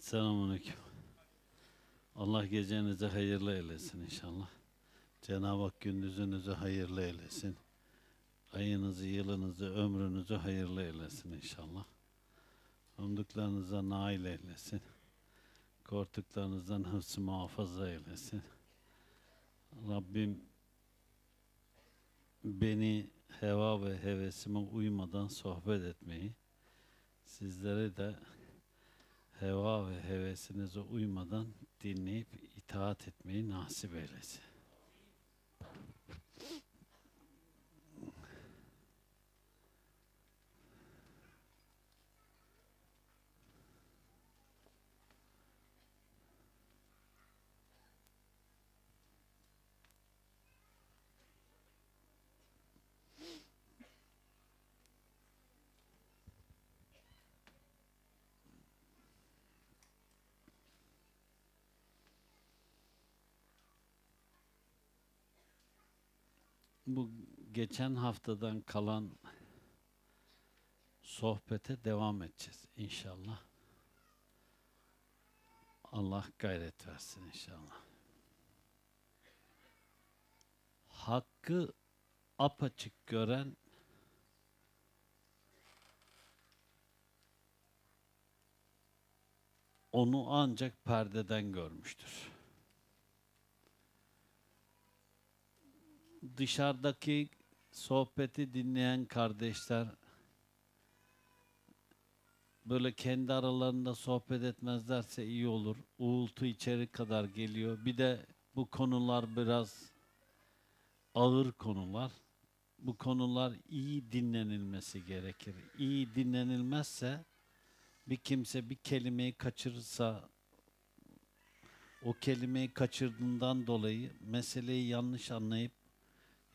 Selamünaleyküm. Allah gecenizi hayırlı eylesin inşallah. Cenab-ı Hak gündüzünüzü hayırlı eylesin. Ayınızı, yılınızı, ömrünüzü hayırlı eylesin inşallah. Umduklarınıza nail eylesin. Korktuklarınızdan hırsı muhafaza eylesin. Rabbim beni heva ve hevesime uymadan sohbet etmeyi, sizlere de heva ve hevesinize uymadan dinleyip itaat etmeyi nasip eylesin. bu geçen haftadan kalan sohbete devam edeceğiz inşallah. Allah gayret versin inşallah. Hakkı apaçık gören onu ancak perdeden görmüştür. dışarıdaki sohbeti dinleyen kardeşler böyle kendi aralarında sohbet etmezlerse iyi olur. Uğultu içeri kadar geliyor. Bir de bu konular biraz ağır konular. Bu konular iyi dinlenilmesi gerekir. İyi dinlenilmezse bir kimse bir kelimeyi kaçırırsa o kelimeyi kaçırdığından dolayı meseleyi yanlış anlayıp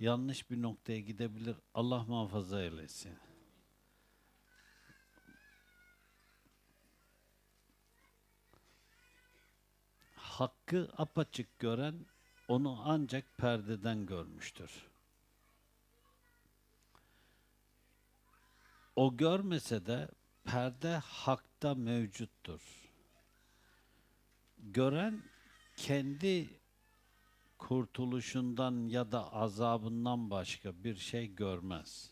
yanlış bir noktaya gidebilir. Allah muhafaza eylesin. Hakkı apaçık gören onu ancak perdeden görmüştür. O görmese de perde hakta mevcuttur. Gören kendi kurtuluşundan ya da azabından başka bir şey görmez.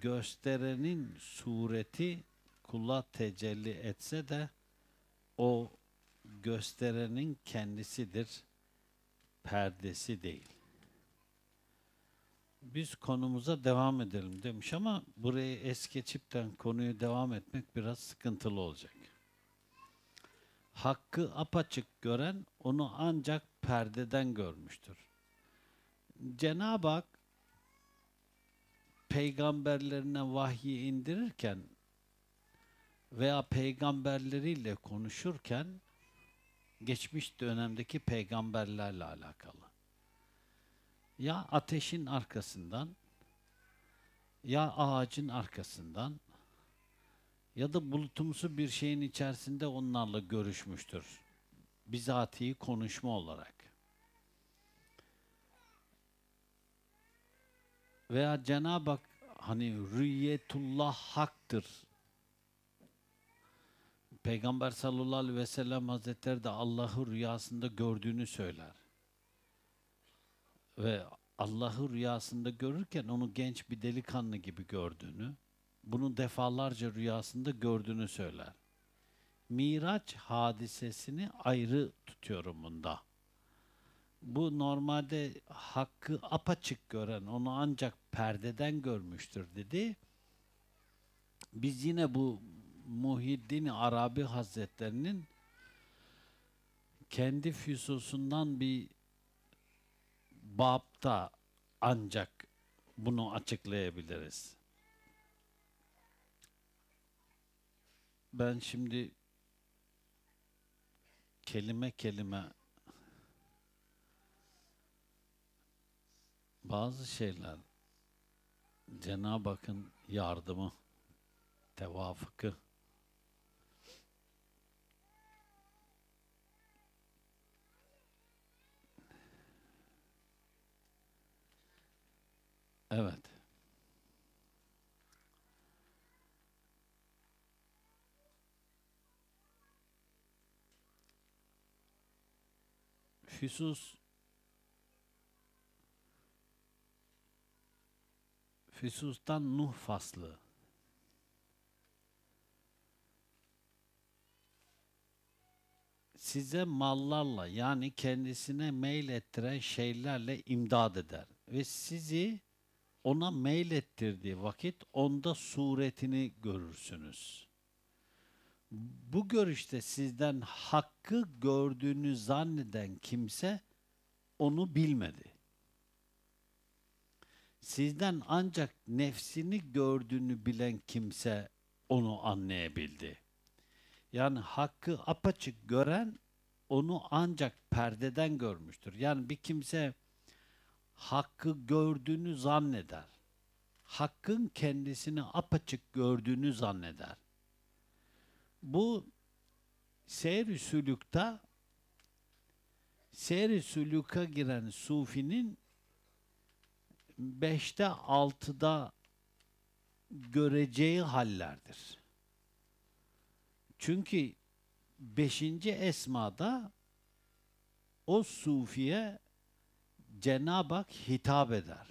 Gösterenin sureti kula tecelli etse de o gösterenin kendisidir, perdesi değil. Biz konumuza devam edelim demiş ama burayı es geçipten konuyu devam etmek biraz sıkıntılı olacak. Hakkı apaçık gören onu ancak perdeden görmüştür. Cenab-ı Hak peygamberlerine vahyi indirirken veya peygamberleriyle konuşurken geçmiş dönemdeki peygamberlerle alakalı. Ya ateşin arkasından ya ağacın arkasından ya da bulutumsu bir şeyin içerisinde onlarla görüşmüştür bizatihi konuşma olarak. Veya Cenab-ı Hak hani rüyetullah haktır. Peygamber sallallahu aleyhi ve sellem hazretleri de Allah'ı rüyasında gördüğünü söyler. Ve Allah'ı rüyasında görürken onu genç bir delikanlı gibi gördüğünü, bunu defalarca rüyasında gördüğünü söyler. Miraç hadisesini ayrı tutuyorum bunda. Bu normalde hakkı apaçık gören, onu ancak perdeden görmüştür dedi. Biz yine bu Muhiddin Arabi Hazretlerinin kendi füsusundan bir babta ancak bunu açıklayabiliriz. Ben şimdi kelime kelime bazı şeyler Cenab-ı Hakk'ın yardımı, tevafuku Evet. Füsus Füsus'tan Nuh faslı. Size mallarla yani kendisine mail ettiren şeylerle imdad eder ve sizi ona mail ettirdiği vakit onda suretini görürsünüz.'' bu görüşte sizden hakkı gördüğünü zanneden kimse onu bilmedi. Sizden ancak nefsini gördüğünü bilen kimse onu anlayabildi. Yani hakkı apaçık gören onu ancak perdeden görmüştür. Yani bir kimse hakkı gördüğünü zanneder. Hakkın kendisini apaçık gördüğünü zanneder bu seyr sülükta sülükte sülüka giren sufinin beşte altıda göreceği hallerdir. Çünkü beşinci esmada o sufiye Cenab-ı Hak hitap eder.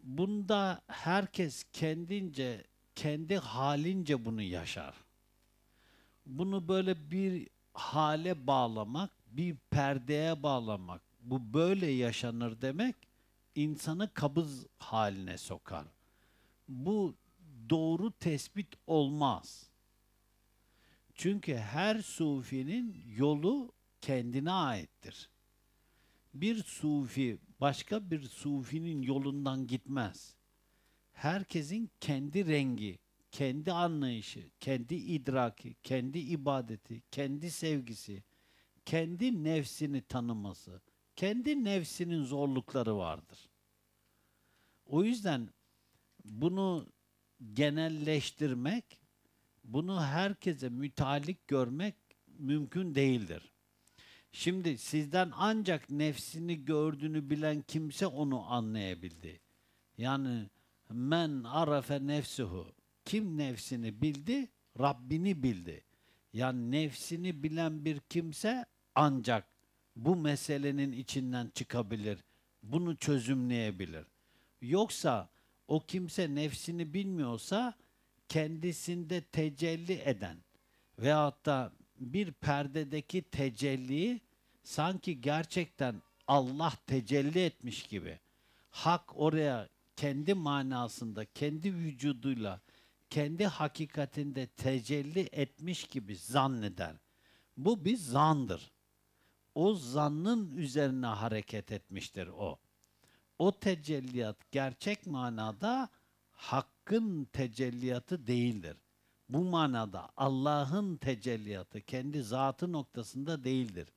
Bunda herkes kendince kendi halince bunu yaşar. Bunu böyle bir hale bağlamak, bir perdeye bağlamak, bu böyle yaşanır demek insanı kabız haline sokar. Bu doğru tespit olmaz. Çünkü her sufinin yolu kendine aittir. Bir sufi başka bir sufinin yolundan gitmez herkesin kendi rengi, kendi anlayışı, kendi idraki, kendi ibadeti, kendi sevgisi, kendi nefsini tanıması, kendi nefsinin zorlukları vardır. O yüzden bunu genelleştirmek, bunu herkese mütalik görmek mümkün değildir. Şimdi sizden ancak nefsini gördüğünü bilen kimse onu anlayabildi. Yani Men arafe nefsuhu. Kim nefsini bildi? Rabbini bildi. Yani nefsini bilen bir kimse ancak bu meselenin içinden çıkabilir. Bunu çözümleyebilir. Yoksa o kimse nefsini bilmiyorsa kendisinde tecelli eden ve da bir perdedeki tecelliyi sanki gerçekten Allah tecelli etmiş gibi hak oraya kendi manasında, kendi vücuduyla, kendi hakikatinde tecelli etmiş gibi zanneder. Bu bir zandır. O zannın üzerine hareket etmiştir o. O tecelliyat gerçek manada hakkın tecelliyatı değildir. Bu manada Allah'ın tecelliyatı kendi zatı noktasında değildir.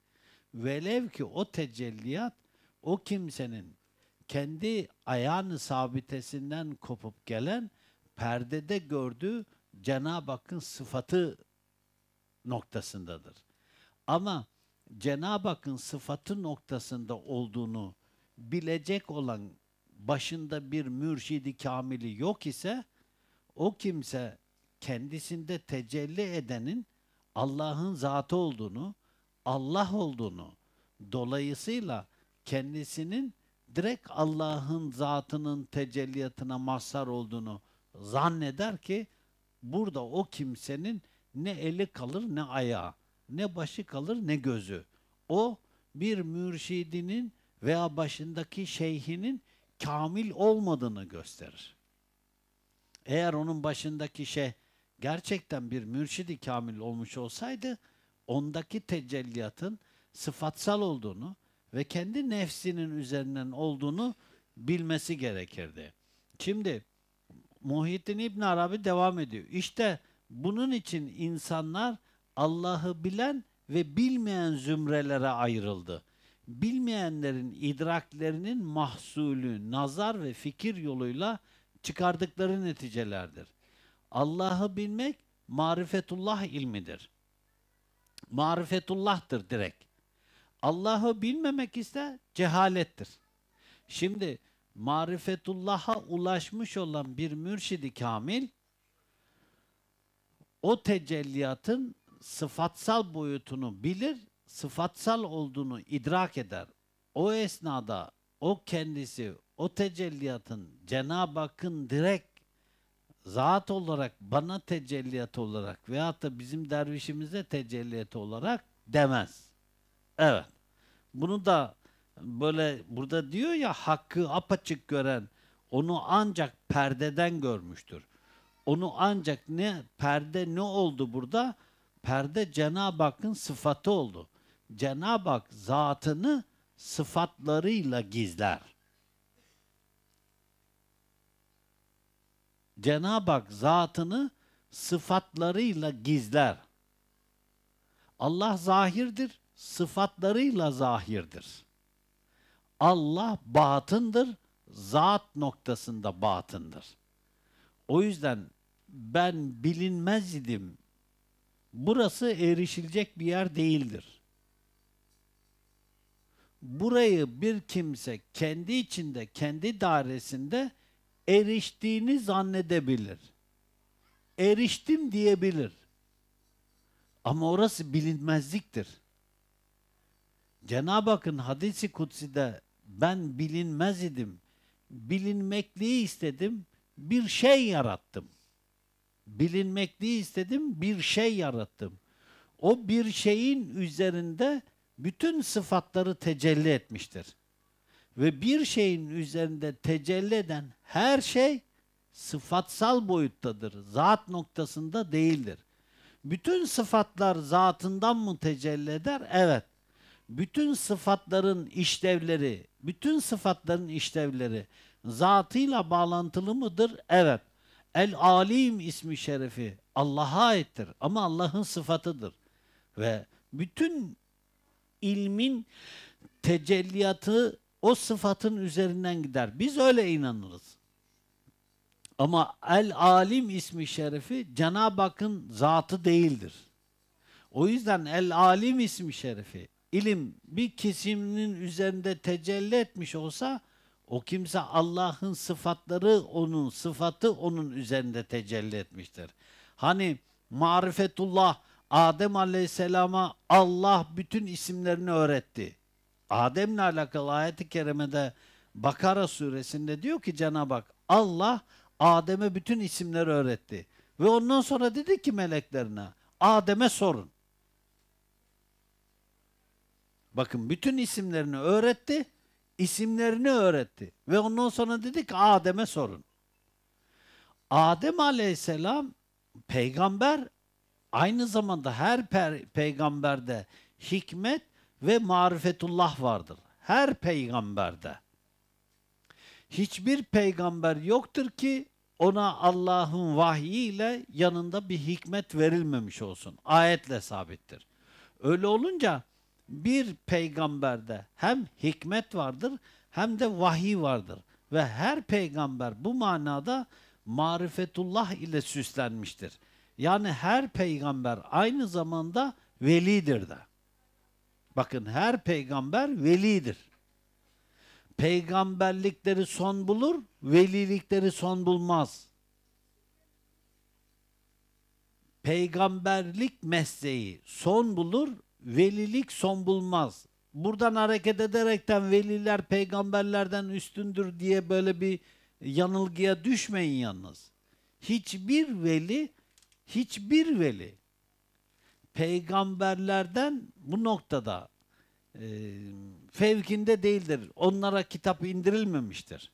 Velev ki o tecelliyat o kimsenin kendi ayağını sabitesinden kopup gelen perdede gördüğü Cenab-ı Hakk'ın sıfatı noktasındadır. Ama Cenab-ı Hakk'ın sıfatı noktasında olduğunu bilecek olan başında bir mürşidi kamili yok ise o kimse kendisinde tecelli edenin Allah'ın zatı olduğunu, Allah olduğunu dolayısıyla kendisinin direkt Allah'ın zatının tecelliyatına mazhar olduğunu zanneder ki burada o kimsenin ne eli kalır ne ayağı, ne başı kalır ne gözü. O bir mürşidinin veya başındaki şeyhinin kamil olmadığını gösterir. Eğer onun başındaki şey gerçekten bir mürşidi kamil olmuş olsaydı ondaki tecelliyatın sıfatsal olduğunu, ve kendi nefsinin üzerinden olduğunu bilmesi gerekirdi. Şimdi Muhyiddin İbn Arabi devam ediyor. İşte bunun için insanlar Allah'ı bilen ve bilmeyen zümrelere ayrıldı. Bilmeyenlerin idraklerinin mahsulü nazar ve fikir yoluyla çıkardıkları neticelerdir. Allah'ı bilmek marifetullah ilmidir. Marifetullah'tır direkt. Allah'ı bilmemek ise cehalettir. Şimdi marifetullah'a ulaşmış olan bir mürşidi kamil o tecelliyatın sıfatsal boyutunu bilir, sıfatsal olduğunu idrak eder. O esnada o kendisi, o tecelliyatın Cenab-ı Hakk'ın direkt zat olarak bana tecelliyat olarak veyahut da bizim dervişimize tecelliyat olarak demez. Evet. Bunu da böyle burada diyor ya hakkı apaçık gören onu ancak perdeden görmüştür. Onu ancak ne perde ne oldu burada? Perde Cenab-ı Hakk'ın sıfatı oldu. Cenab-ı Hak zatını sıfatlarıyla gizler. Cenab-ı Hak zatını sıfatlarıyla gizler. Allah zahirdir sıfatlarıyla zahirdir. Allah batındır, zat noktasında batındır. O yüzden ben bilinmez idim. Burası erişilecek bir yer değildir. Burayı bir kimse kendi içinde, kendi dairesinde eriştiğini zannedebilir. Eriştim diyebilir. Ama orası bilinmezliktir. Cenab-ı Hakk'ın hadisi kutside ben bilinmez idim. Bilinmekliği istedim, bir şey yarattım. Bilinmekliği istedim, bir şey yarattım. O bir şeyin üzerinde bütün sıfatları tecelli etmiştir. Ve bir şeyin üzerinde tecelli eden her şey sıfatsal boyuttadır. Zat noktasında değildir. Bütün sıfatlar zatından mı tecelli eder? Evet bütün sıfatların işlevleri, bütün sıfatların işlevleri zatıyla bağlantılı mıdır? Evet. El Alim ismi şerefi Allah'a aittir ama Allah'ın sıfatıdır. Ve bütün ilmin tecelliyatı o sıfatın üzerinden gider. Biz öyle inanırız. Ama El Alim ismi şerefi Cenab-ı Hakk'ın zatı değildir. O yüzden El Alim ismi şerefi ilim bir kesiminin üzerinde tecelli etmiş olsa o kimse Allah'ın sıfatları onun sıfatı onun üzerinde tecelli etmiştir. Hani marifetullah Adem Aleyhisselam'a Allah bütün isimlerini öğretti. Adem'le alakalı ayet-i kerimede Bakara suresinde diyor ki Cenab-ı Hak Allah Adem'e bütün isimleri öğretti. Ve ondan sonra dedi ki meleklerine Adem'e sorun. Bakın bütün isimlerini öğretti, isimlerini öğretti. Ve ondan sonra dedi ki Adem'e sorun. Adem aleyhisselam peygamber aynı zamanda her peygamberde hikmet ve marifetullah vardır. Her peygamberde. Hiçbir peygamber yoktur ki ona Allah'ın vahyiyle yanında bir hikmet verilmemiş olsun. Ayetle sabittir. Öyle olunca bir peygamberde hem hikmet vardır hem de vahiy vardır. Ve her peygamber bu manada marifetullah ile süslenmiştir. Yani her peygamber aynı zamanda velidir de. Bakın her peygamber velidir. Peygamberlikleri son bulur, velilikleri son bulmaz. Peygamberlik mesleği son bulur, velilik son bulmaz. Buradan hareket ederekten veliler peygamberlerden üstündür diye böyle bir yanılgıya düşmeyin yalnız. Hiçbir veli, hiçbir veli peygamberlerden bu noktada e, fevkinde değildir. Onlara kitap indirilmemiştir.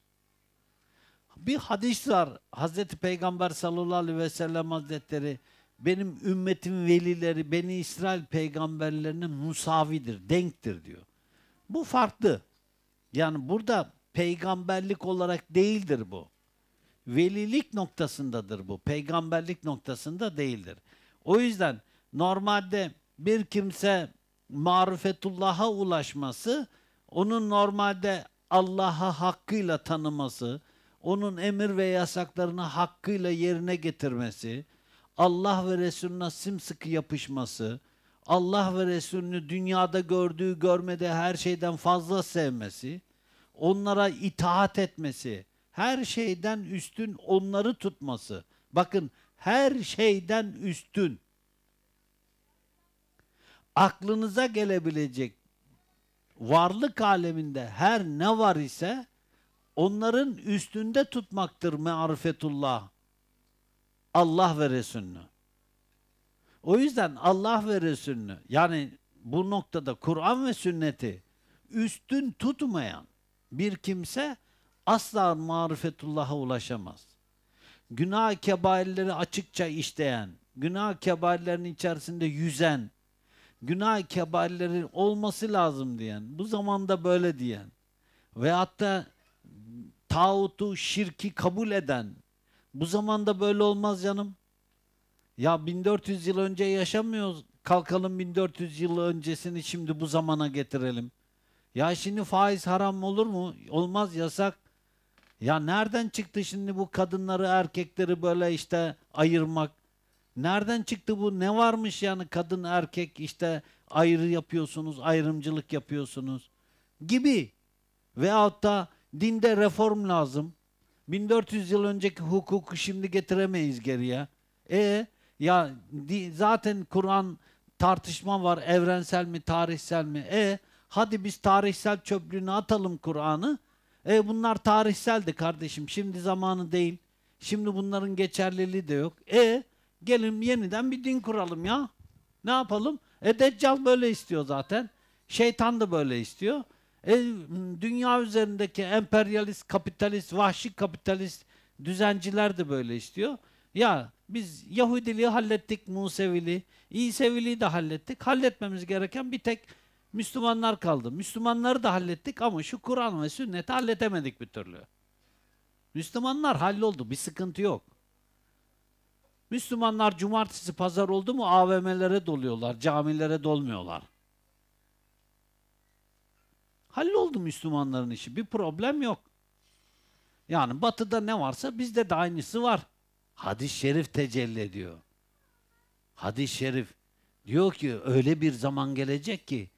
Bir hadis var. Hazreti Peygamber sallallahu aleyhi ve sellem hazretleri benim ümmetim velileri, beni İsrail peygamberlerinin musavidir, denktir diyor. Bu farklı. Yani burada peygamberlik olarak değildir bu. Velilik noktasındadır bu. Peygamberlik noktasında değildir. O yüzden normalde bir kimse marifetullah'a ulaşması, onun normalde Allah'a hakkıyla tanıması, onun emir ve yasaklarını hakkıyla yerine getirmesi, Allah ve Resulüne sımsıkı yapışması, Allah ve Resulünü dünyada gördüğü görmede her şeyden fazla sevmesi, onlara itaat etmesi, her şeyden üstün onları tutması. Bakın her şeyden üstün. Aklınıza gelebilecek varlık aleminde her ne var ise onların üstünde tutmaktır marifetullah. Allah ve Resulünü. O yüzden Allah ve Resulünü yani bu noktada Kur'an ve sünneti üstün tutmayan bir kimse asla marifetullah'a ulaşamaz. Günah kebairleri açıkça işleyen, günah kebairlerin içerisinde yüzen, günah kebairleri olması lazım diyen, bu zamanda böyle diyen ve hatta tağutu, şirki kabul eden, bu zamanda böyle olmaz canım. Ya 1400 yıl önce yaşamıyoruz. Kalkalım 1400 yıl öncesini şimdi bu zamana getirelim. Ya şimdi faiz haram olur mu? Olmaz yasak. Ya nereden çıktı şimdi bu kadınları erkekleri böyle işte ayırmak? Nereden çıktı bu? Ne varmış yani kadın erkek işte ayrı yapıyorsunuz, ayrımcılık yapıyorsunuz gibi. Veyahut da dinde reform lazım. 1400 yıl önceki hukuku şimdi getiremeyiz geriye. E ya zaten Kur'an tartışma var evrensel mi tarihsel mi? E hadi biz tarihsel çöplüğüne atalım Kur'an'ı. E bunlar tarihseldi kardeşim. Şimdi zamanı değil. Şimdi bunların geçerliliği de yok. E gelin yeniden bir din kuralım ya. Ne yapalım? E Deccal böyle istiyor zaten. Şeytan da böyle istiyor. E, dünya üzerindeki emperyalist, kapitalist, vahşi kapitalist düzenciler de böyle istiyor. Ya biz Yahudiliği hallettik, Musevili, İseviliği de hallettik. Halletmemiz gereken bir tek Müslümanlar kaldı. Müslümanları da hallettik ama şu Kur'an ve sünneti halletemedik bir türlü. Müslümanlar halloldu, bir sıkıntı yok. Müslümanlar cumartesi pazar oldu mu AVM'lere doluyorlar, camilere dolmuyorlar halloldu Müslümanların işi. Bir problem yok. Yani batıda ne varsa bizde de aynısı var. Hadis-i şerif tecelli ediyor. Hadis-i şerif diyor ki öyle bir zaman gelecek ki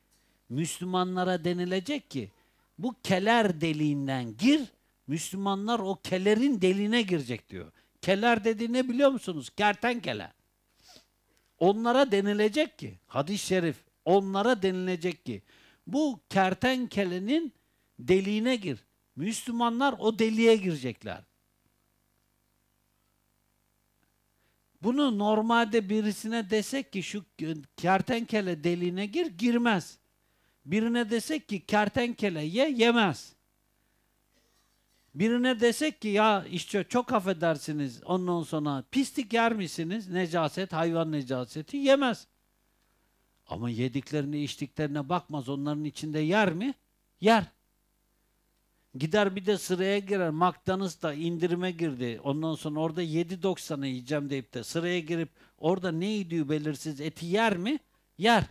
Müslümanlara denilecek ki bu keler deliğinden gir, Müslümanlar o kelerin deliğine girecek diyor. Keler dedi ne biliyor musunuz? Kertenkele. Onlara denilecek ki, hadis-i şerif, onlara denilecek ki bu kertenkelenin deliğine gir. Müslümanlar o deliğe girecekler. Bunu normalde birisine desek ki şu kertenkele deliğine gir, girmez. Birine desek ki kertenkele ye, yemez. Birine desek ki ya işte çok affedersiniz ondan sonra pislik yer misiniz? Necaset, hayvan necaseti yemez. Ama yediklerine içtiklerine bakmaz. Onların içinde yer mi? Yer. Gider bir de sıraya girer. McDonald's da indirime girdi. Ondan sonra orada 7.90'a yiyeceğim deyip de sıraya girip orada ne yediği belirsiz eti yer mi? Yer.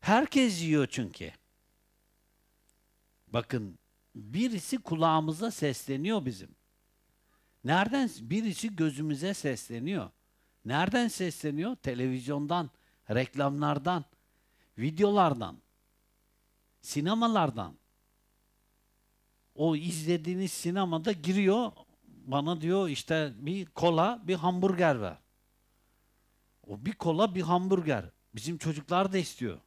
Herkes yiyor çünkü. Bakın birisi kulağımıza sesleniyor bizim. Nereden? Birisi gözümüze sesleniyor. Nereden sesleniyor? Televizyondan reklamlardan, videolardan, sinemalardan. O izlediğiniz sinemada giriyor, bana diyor işte bir kola, bir hamburger ver. O bir kola, bir hamburger. Bizim çocuklar da istiyor.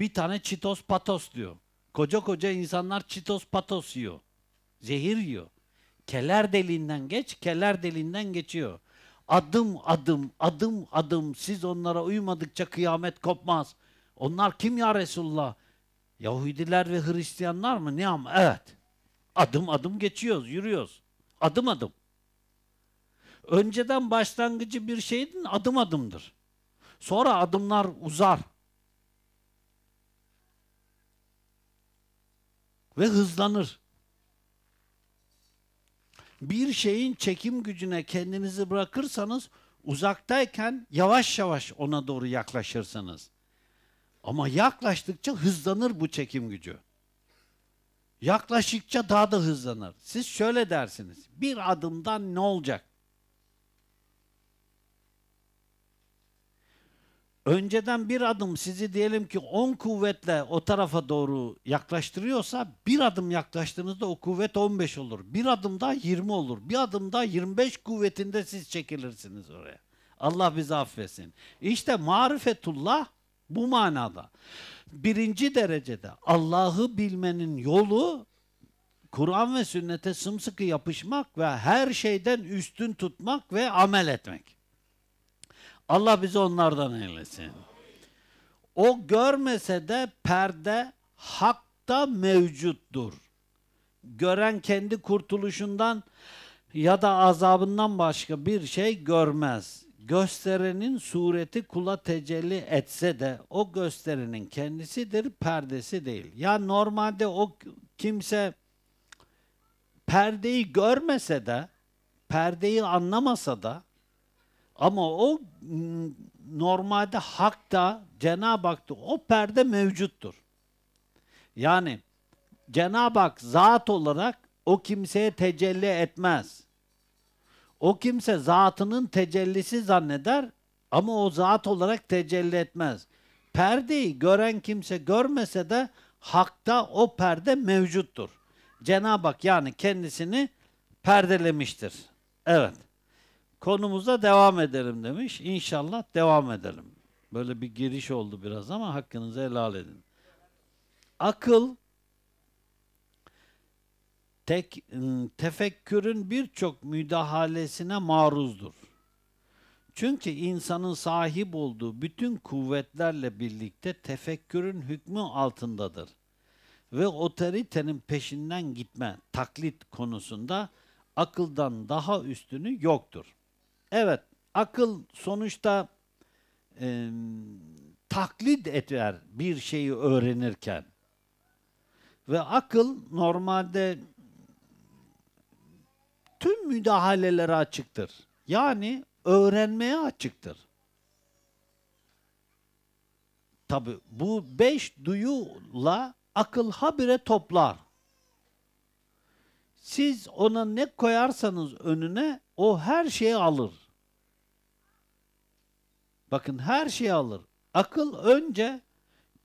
Bir tane çitos patos diyor. Koca koca insanlar çitos patos yiyor. Zehir yiyor. Keler deliğinden geç, keler deliğinden geçiyor. Adım adım, adım adım siz onlara uymadıkça kıyamet kopmaz. Onlar kim ya Resulullah? Yahudiler ve Hristiyanlar mı? Ne ama? Evet. Adım adım geçiyoruz, yürüyoruz. Adım adım. Önceden başlangıcı bir şeyin adım adımdır. Sonra adımlar uzar. Ve hızlanır bir şeyin çekim gücüne kendinizi bırakırsanız uzaktayken yavaş yavaş ona doğru yaklaşırsınız. Ama yaklaştıkça hızlanır bu çekim gücü. Yaklaştıkça daha da hızlanır. Siz şöyle dersiniz. Bir adımdan ne olacak? önceden bir adım sizi diyelim ki 10 kuvvetle o tarafa doğru yaklaştırıyorsa bir adım yaklaştığınızda o kuvvet 15 olur. Bir adım daha 20 olur. Bir adım daha 25 kuvvetinde siz çekilirsiniz oraya. Allah bizi affetsin. İşte marifetullah bu manada. Birinci derecede Allah'ı bilmenin yolu Kur'an ve sünnete sımsıkı yapışmak ve her şeyden üstün tutmak ve amel etmek. Allah bizi onlardan eylesin. O görmese de perde hakta mevcuttur. Gören kendi kurtuluşundan ya da azabından başka bir şey görmez. Gösterenin sureti kula tecelli etse de o gösterenin kendisidir, perdesi değil. Ya normalde o kimse perdeyi görmese de, perdeyi anlamasa da ama o normalde hakta, Cenab-ı Hak'ta o perde mevcuttur. Yani Cenab-ı Hak zat olarak o kimseye tecelli etmez. O kimse zatının tecellisi zanneder ama o zat olarak tecelli etmez. Perdeyi gören kimse görmese de hakta o perde mevcuttur. Cenab-ı Hak yani kendisini perdelemiştir. Evet konumuza devam edelim demiş. İnşallah devam edelim. Böyle bir giriş oldu biraz ama hakkınızı helal edin. Akıl tek ıı, tefekkürün birçok müdahalesine maruzdur. Çünkü insanın sahip olduğu bütün kuvvetlerle birlikte tefekkürün hükmü altındadır. Ve otoritenin peşinden gitme, taklit konusunda akıldan daha üstünü yoktur. Evet, akıl sonuçta e, taklit eder bir şeyi öğrenirken. Ve akıl normalde tüm müdahalelere açıktır. Yani öğrenmeye açıktır. Tabi bu beş duyuyla akıl habire toplar. Siz ona ne koyarsanız önüne o her şeyi alır. Bakın her şeyi alır. Akıl önce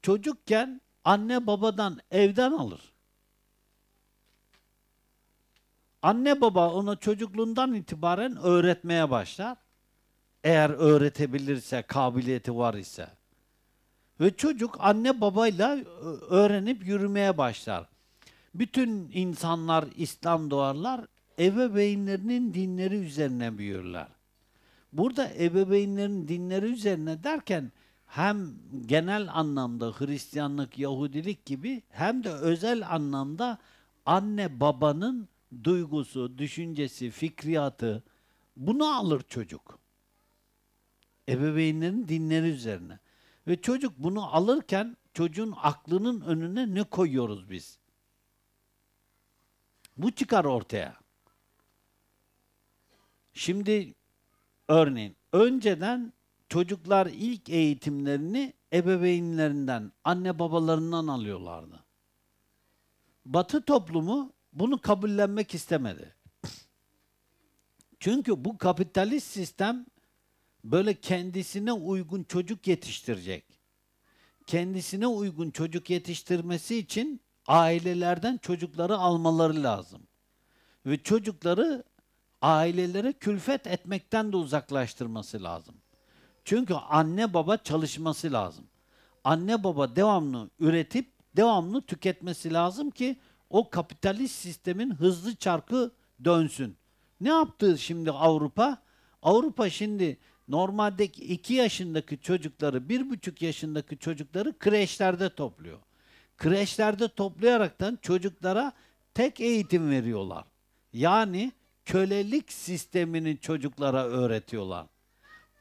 çocukken anne babadan evden alır. Anne baba ona çocukluğundan itibaren öğretmeye başlar. Eğer öğretebilirse, kabiliyeti var ise. Ve çocuk anne babayla öğrenip yürümeye başlar. Bütün insanlar İslam doğarlar, ebeveynlerinin dinleri üzerine büyürler. Burada ebeveynlerin dinleri üzerine derken hem genel anlamda Hristiyanlık, Yahudilik gibi hem de özel anlamda anne babanın duygusu, düşüncesi, fikriyatı bunu alır çocuk. Ebeveynlerin dinleri üzerine. Ve çocuk bunu alırken çocuğun aklının önüne ne koyuyoruz biz? Bu çıkar ortaya. Şimdi örneğin önceden çocuklar ilk eğitimlerini ebeveynlerinden, anne babalarından alıyorlardı. Batı toplumu bunu kabullenmek istemedi. Çünkü bu kapitalist sistem böyle kendisine uygun çocuk yetiştirecek. Kendisine uygun çocuk yetiştirmesi için ailelerden çocukları almaları lazım. Ve çocukları ailelere külfet etmekten de uzaklaştırması lazım. Çünkü anne baba çalışması lazım. Anne baba devamlı üretip devamlı tüketmesi lazım ki o kapitalist sistemin hızlı çarkı dönsün. Ne yaptı şimdi Avrupa? Avrupa şimdi normaldeki 2 yaşındaki çocukları, 1,5 yaşındaki çocukları kreşlerde topluyor kreşlerde toplayaraktan çocuklara tek eğitim veriyorlar. Yani kölelik sistemini çocuklara öğretiyorlar.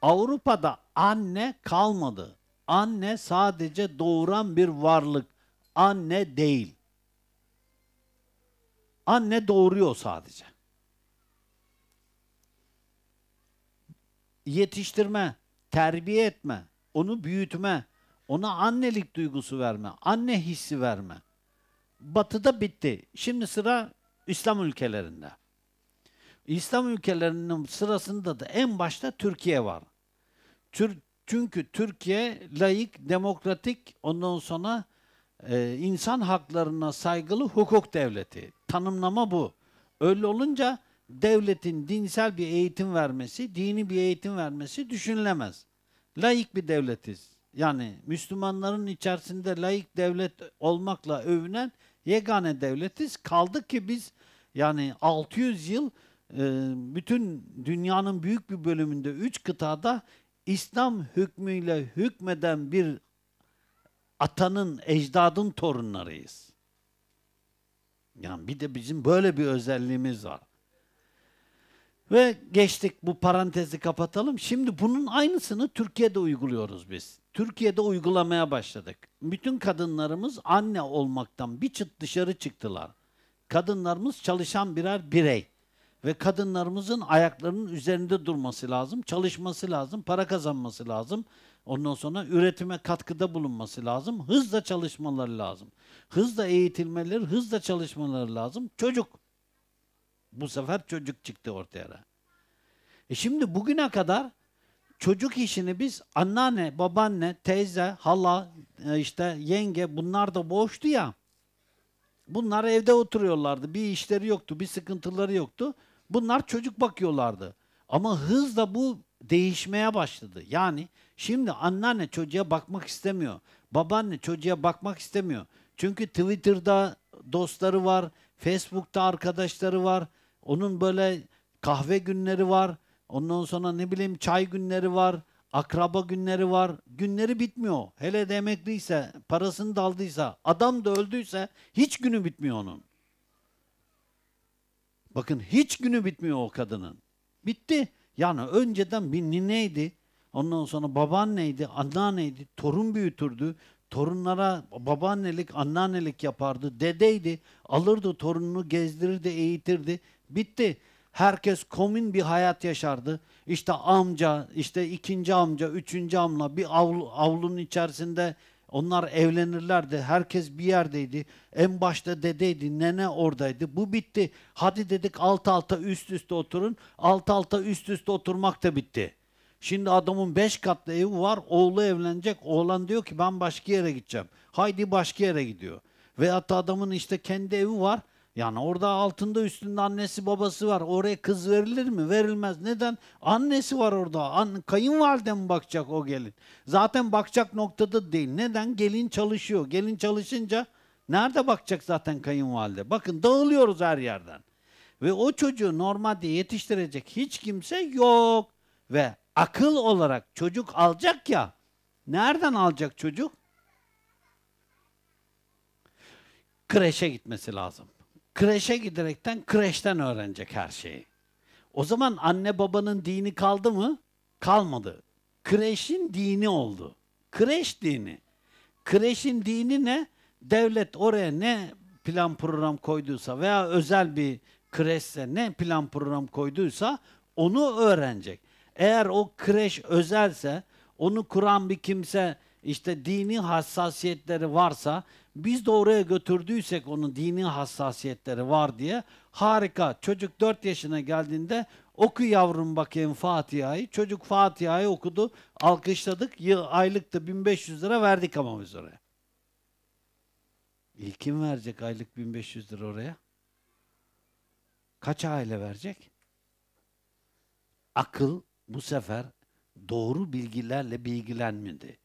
Avrupa'da anne kalmadı. Anne sadece doğuran bir varlık. Anne değil. Anne doğuruyor sadece. Yetiştirme, terbiye etme, onu büyütme, ona annelik duygusu verme, anne hissi verme. Batı'da bitti. Şimdi sıra İslam ülkelerinde. İslam ülkelerinin sırasında da en başta Türkiye var. Tür çünkü Türkiye layık, demokratik, ondan sonra e, insan haklarına saygılı hukuk devleti. Tanımlama bu. Öyle olunca devletin dinsel bir eğitim vermesi, dini bir eğitim vermesi düşünülemez. Layık bir devletiz yani Müslümanların içerisinde layık devlet olmakla övünen yegane devletiz. Kaldı ki biz yani 600 yıl e, bütün dünyanın büyük bir bölümünde 3 kıtada İslam hükmüyle hükmeden bir atanın, ecdadın torunlarıyız. Yani bir de bizim böyle bir özelliğimiz var. Ve geçtik bu parantezi kapatalım. Şimdi bunun aynısını Türkiye'de uyguluyoruz biz. Türkiye'de uygulamaya başladık. Bütün kadınlarımız anne olmaktan bir çıt dışarı çıktılar. Kadınlarımız çalışan birer birey ve kadınlarımızın ayaklarının üzerinde durması lazım, çalışması lazım, para kazanması lazım. Ondan sonra üretime katkıda bulunması lazım. Hızla çalışmaları lazım. Hızla eğitilmeleri, hızla çalışmaları lazım. Çocuk. Bu sefer çocuk çıktı ortaya. E şimdi bugüne kadar çocuk işini biz anneanne, babaanne, teyze, hala, e, işte yenge bunlar da boştu ya. Bunlar evde oturuyorlardı. Bir işleri yoktu, bir sıkıntıları yoktu. Bunlar çocuk bakıyorlardı. Ama hızla bu değişmeye başladı. Yani şimdi anneanne çocuğa bakmak istemiyor. Babaanne çocuğa bakmak istemiyor. Çünkü Twitter'da dostları var, Facebook'ta arkadaşları var. Onun böyle kahve günleri var. Ondan sonra ne bileyim çay günleri var, akraba günleri var. Günleri bitmiyor. Hele de emekliyse, parasını daldıysa, adam da öldüyse hiç günü bitmiyor onun. Bakın hiç günü bitmiyor o kadının. Bitti. Yani önceden bir nineydi. Ondan sonra babaanneydi, anneanneydi. Torun büyütürdü. Torunlara babaannelik, anneannelik yapardı. Dedeydi. Alırdı torununu gezdirirdi, eğitirdi. Bitti. Herkes komün bir hayat yaşardı. İşte amca, işte ikinci amca, üçüncü amla bir avlu, avlunun içerisinde onlar evlenirlerdi. Herkes bir yerdeydi. En başta dedeydi, nene oradaydı. Bu bitti. Hadi dedik alt alta üst üste oturun. Alt alta üst üste oturmak da bitti. Şimdi adamın beş katlı evi var. Oğlu evlenecek. Oğlan diyor ki ben başka yere gideceğim. Haydi başka yere gidiyor. Veyahut da adamın işte kendi evi var. Yani orada altında üstünde annesi babası var. Oraya kız verilir mi? Verilmez. Neden? Annesi var orada. An kayınvalide mi bakacak o gelin? Zaten bakacak noktada değil. Neden? Gelin çalışıyor. Gelin çalışınca nerede bakacak zaten kayınvalide? Bakın dağılıyoruz her yerden. Ve o çocuğu normalde yetiştirecek hiç kimse yok. Ve akıl olarak çocuk alacak ya. Nereden alacak çocuk? Kreşe gitmesi lazım. Kreşe giderekten kreşten öğrenecek her şeyi. O zaman anne babanın dini kaldı mı? Kalmadı. Kreşin dini oldu. Kreş dini. Kreşin dini ne? Devlet oraya ne plan program koyduysa veya özel bir kreşse ne plan program koyduysa onu öğrenecek. Eğer o kreş özelse, onu kuran bir kimse işte dini hassasiyetleri varsa biz de oraya götürdüysek onun dini hassasiyetleri var diye harika. Çocuk 4 yaşına geldiğinde oku yavrum bakayım Fatiha'yı. Çocuk Fatiha'yı okudu. Alkışladık. Yıl, aylıkta 1500 lira verdik ama biz oraya. İyi kim verecek aylık 1500 lira oraya? Kaç aile verecek? Akıl bu sefer doğru bilgilerle bilgilenmedi.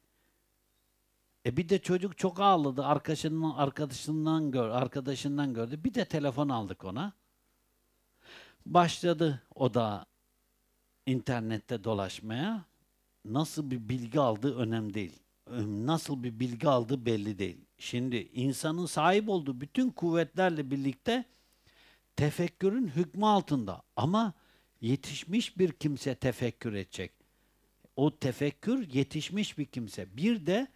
E bir de çocuk çok ağladı. Arkadaşından arkadaşından gör, arkadaşından gördü. Bir de telefon aldık ona. Başladı o da internette dolaşmaya. Nasıl bir bilgi aldığı önemli değil. Nasıl bir bilgi aldığı belli değil. Şimdi insanın sahip olduğu bütün kuvvetlerle birlikte tefekkürün hükmü altında. Ama yetişmiş bir kimse tefekkür edecek. O tefekkür yetişmiş bir kimse. Bir de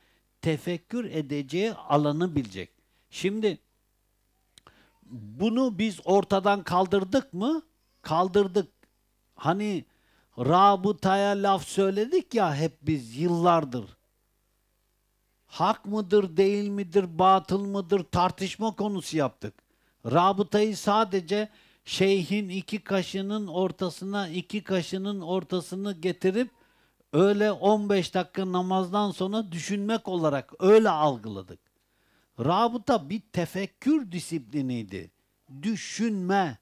tefekkür edeceği alanı bilecek. Şimdi bunu biz ortadan kaldırdık mı? Kaldırdık. Hani rabıtaya laf söyledik ya hep biz yıllardır. Hak mıdır, değil midir, batıl mıdır tartışma konusu yaptık. Rabıtayı sadece şeyhin iki kaşının ortasına iki kaşının ortasını getirip öyle 15 dakika namazdan sonra düşünmek olarak öyle algıladık. Rabıta bir tefekkür disipliniydi. Düşünme.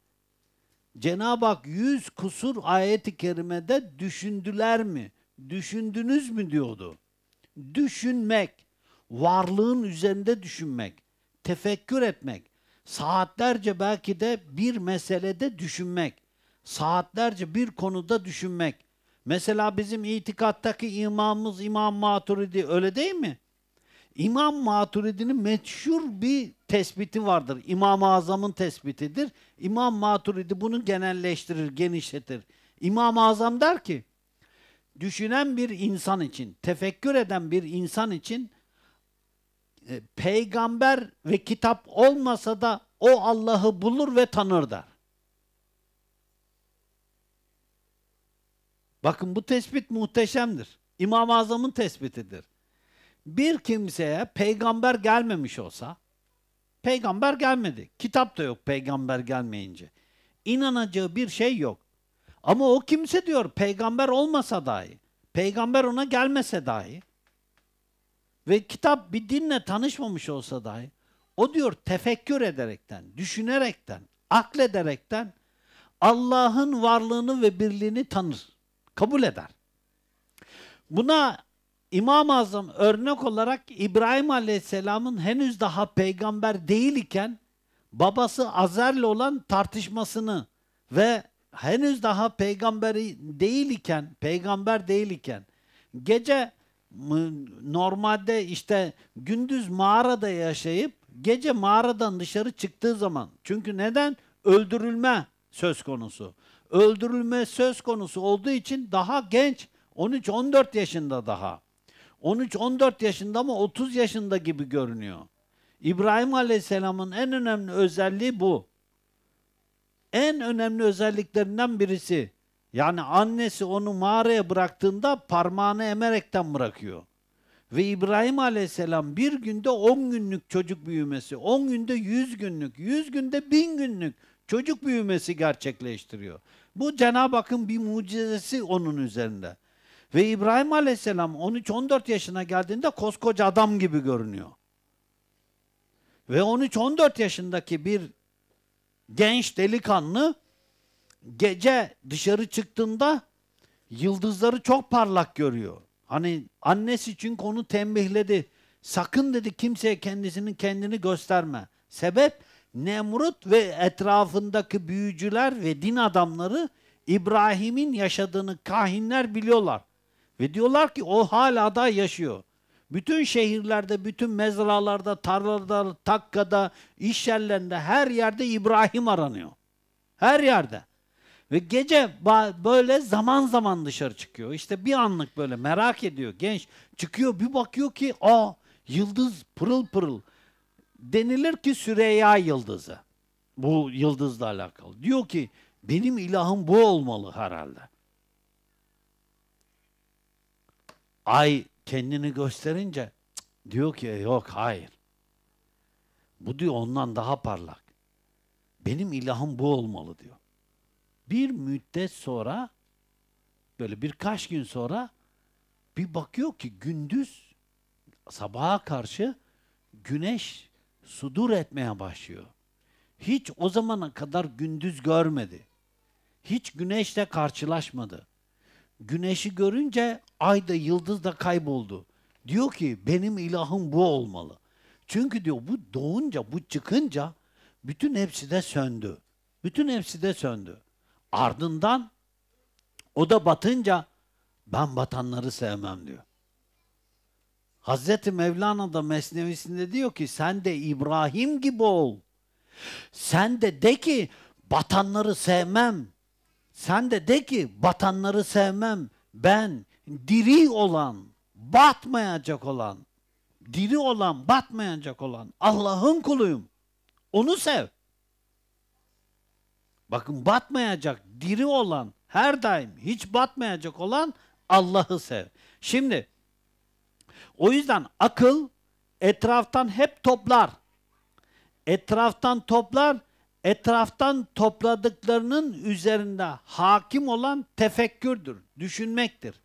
Cenab-ı Hak yüz kusur ayeti kerimede düşündüler mi? Düşündünüz mü diyordu. Düşünmek, varlığın üzerinde düşünmek, tefekkür etmek, saatlerce belki de bir meselede düşünmek, saatlerce bir konuda düşünmek, Mesela bizim itikattaki imamımız İmam Maturidi öyle değil mi? İmam Maturidi'nin meşhur bir tespiti vardır. İmam-ı Azam'ın tespitidir. İmam Maturidi bunu genelleştirir, genişletir. İmam-ı Azam der ki, düşünen bir insan için, tefekkür eden bir insan için e, peygamber ve kitap olmasa da o Allah'ı bulur ve tanır der. Bakın bu tespit muhteşemdir. İmam-ı Azam'ın tespitidir. Bir kimseye peygamber gelmemiş olsa, peygamber gelmedi. Kitap da yok peygamber gelmeyince. İnanacağı bir şey yok. Ama o kimse diyor peygamber olmasa dahi, peygamber ona gelmese dahi ve kitap bir dinle tanışmamış olsa dahi o diyor tefekkür ederekten, düşünerekten, aklederekten Allah'ın varlığını ve birliğini tanır. Kabul eder. Buna İmam-ı Azam örnek olarak İbrahim Aleyhisselam'ın henüz daha peygamber değil iken babası Azer'le olan tartışmasını ve henüz daha peygamberi değil iken, peygamber değil iken gece normalde işte gündüz mağarada yaşayıp gece mağaradan dışarı çıktığı zaman çünkü neden öldürülme söz konusu öldürülme söz konusu olduğu için daha genç 13-14 yaşında daha. 13-14 yaşında mı 30 yaşında gibi görünüyor. İbrahim Aleyhisselam'ın en önemli özelliği bu. En önemli özelliklerinden birisi. Yani annesi onu mağaraya bıraktığında parmağını emerekten bırakıyor. Ve İbrahim Aleyhisselam bir günde 10 günlük çocuk büyümesi, 10 günde 100 günlük, 100 günde 1000 günlük çocuk büyümesi gerçekleştiriyor. Bu Cenab-ı Hakk'ın bir mucizesi onun üzerinde. Ve İbrahim Aleyhisselam 13-14 yaşına geldiğinde koskoca adam gibi görünüyor. Ve 13-14 yaşındaki bir genç delikanlı gece dışarı çıktığında yıldızları çok parlak görüyor. Hani annesi çünkü onu tembihledi. Sakın dedi kimseye kendisinin kendini gösterme. Sebep Nemrut ve etrafındaki büyücüler ve din adamları İbrahim'in yaşadığını kahinler biliyorlar. Ve diyorlar ki o hala da yaşıyor. Bütün şehirlerde, bütün mezralarda, tarlalarda, takkada, iş yerlerinde her yerde İbrahim aranıyor. Her yerde. Ve gece böyle zaman zaman dışarı çıkıyor. İşte bir anlık böyle merak ediyor genç. Çıkıyor bir bakıyor ki aa yıldız pırıl pırıl denilir ki Süreyya yıldızı. Bu yıldızla alakalı. Diyor ki benim ilahım bu olmalı herhalde. Ay kendini gösterince diyor ki e, yok hayır. Bu diyor ondan daha parlak. Benim ilahım bu olmalı diyor. Bir müddet sonra böyle birkaç gün sonra bir bakıyor ki gündüz sabaha karşı güneş sudur etmeye başlıyor. Hiç o zamana kadar gündüz görmedi. Hiç güneşle karşılaşmadı. Güneşi görünce ay da yıldız da kayboldu. Diyor ki benim ilahım bu olmalı. Çünkü diyor bu doğunca, bu çıkınca bütün hepsi de söndü. Bütün hepsi de söndü. Ardından o da batınca ben batanları sevmem diyor. Hazreti Mevlana da Mesnevisinde diyor ki sen de İbrahim gibi ol. Sen de de ki batanları sevmem. Sen de de ki batanları sevmem. Ben diri olan, batmayacak olan, diri olan, batmayacak olan Allah'ın kuluyum. Onu sev. Bakın batmayacak, diri olan, her daim hiç batmayacak olan Allah'ı sev. Şimdi o yüzden akıl etraftan hep toplar. Etraftan toplar, etraftan topladıklarının üzerinde hakim olan tefekkürdür, düşünmektir.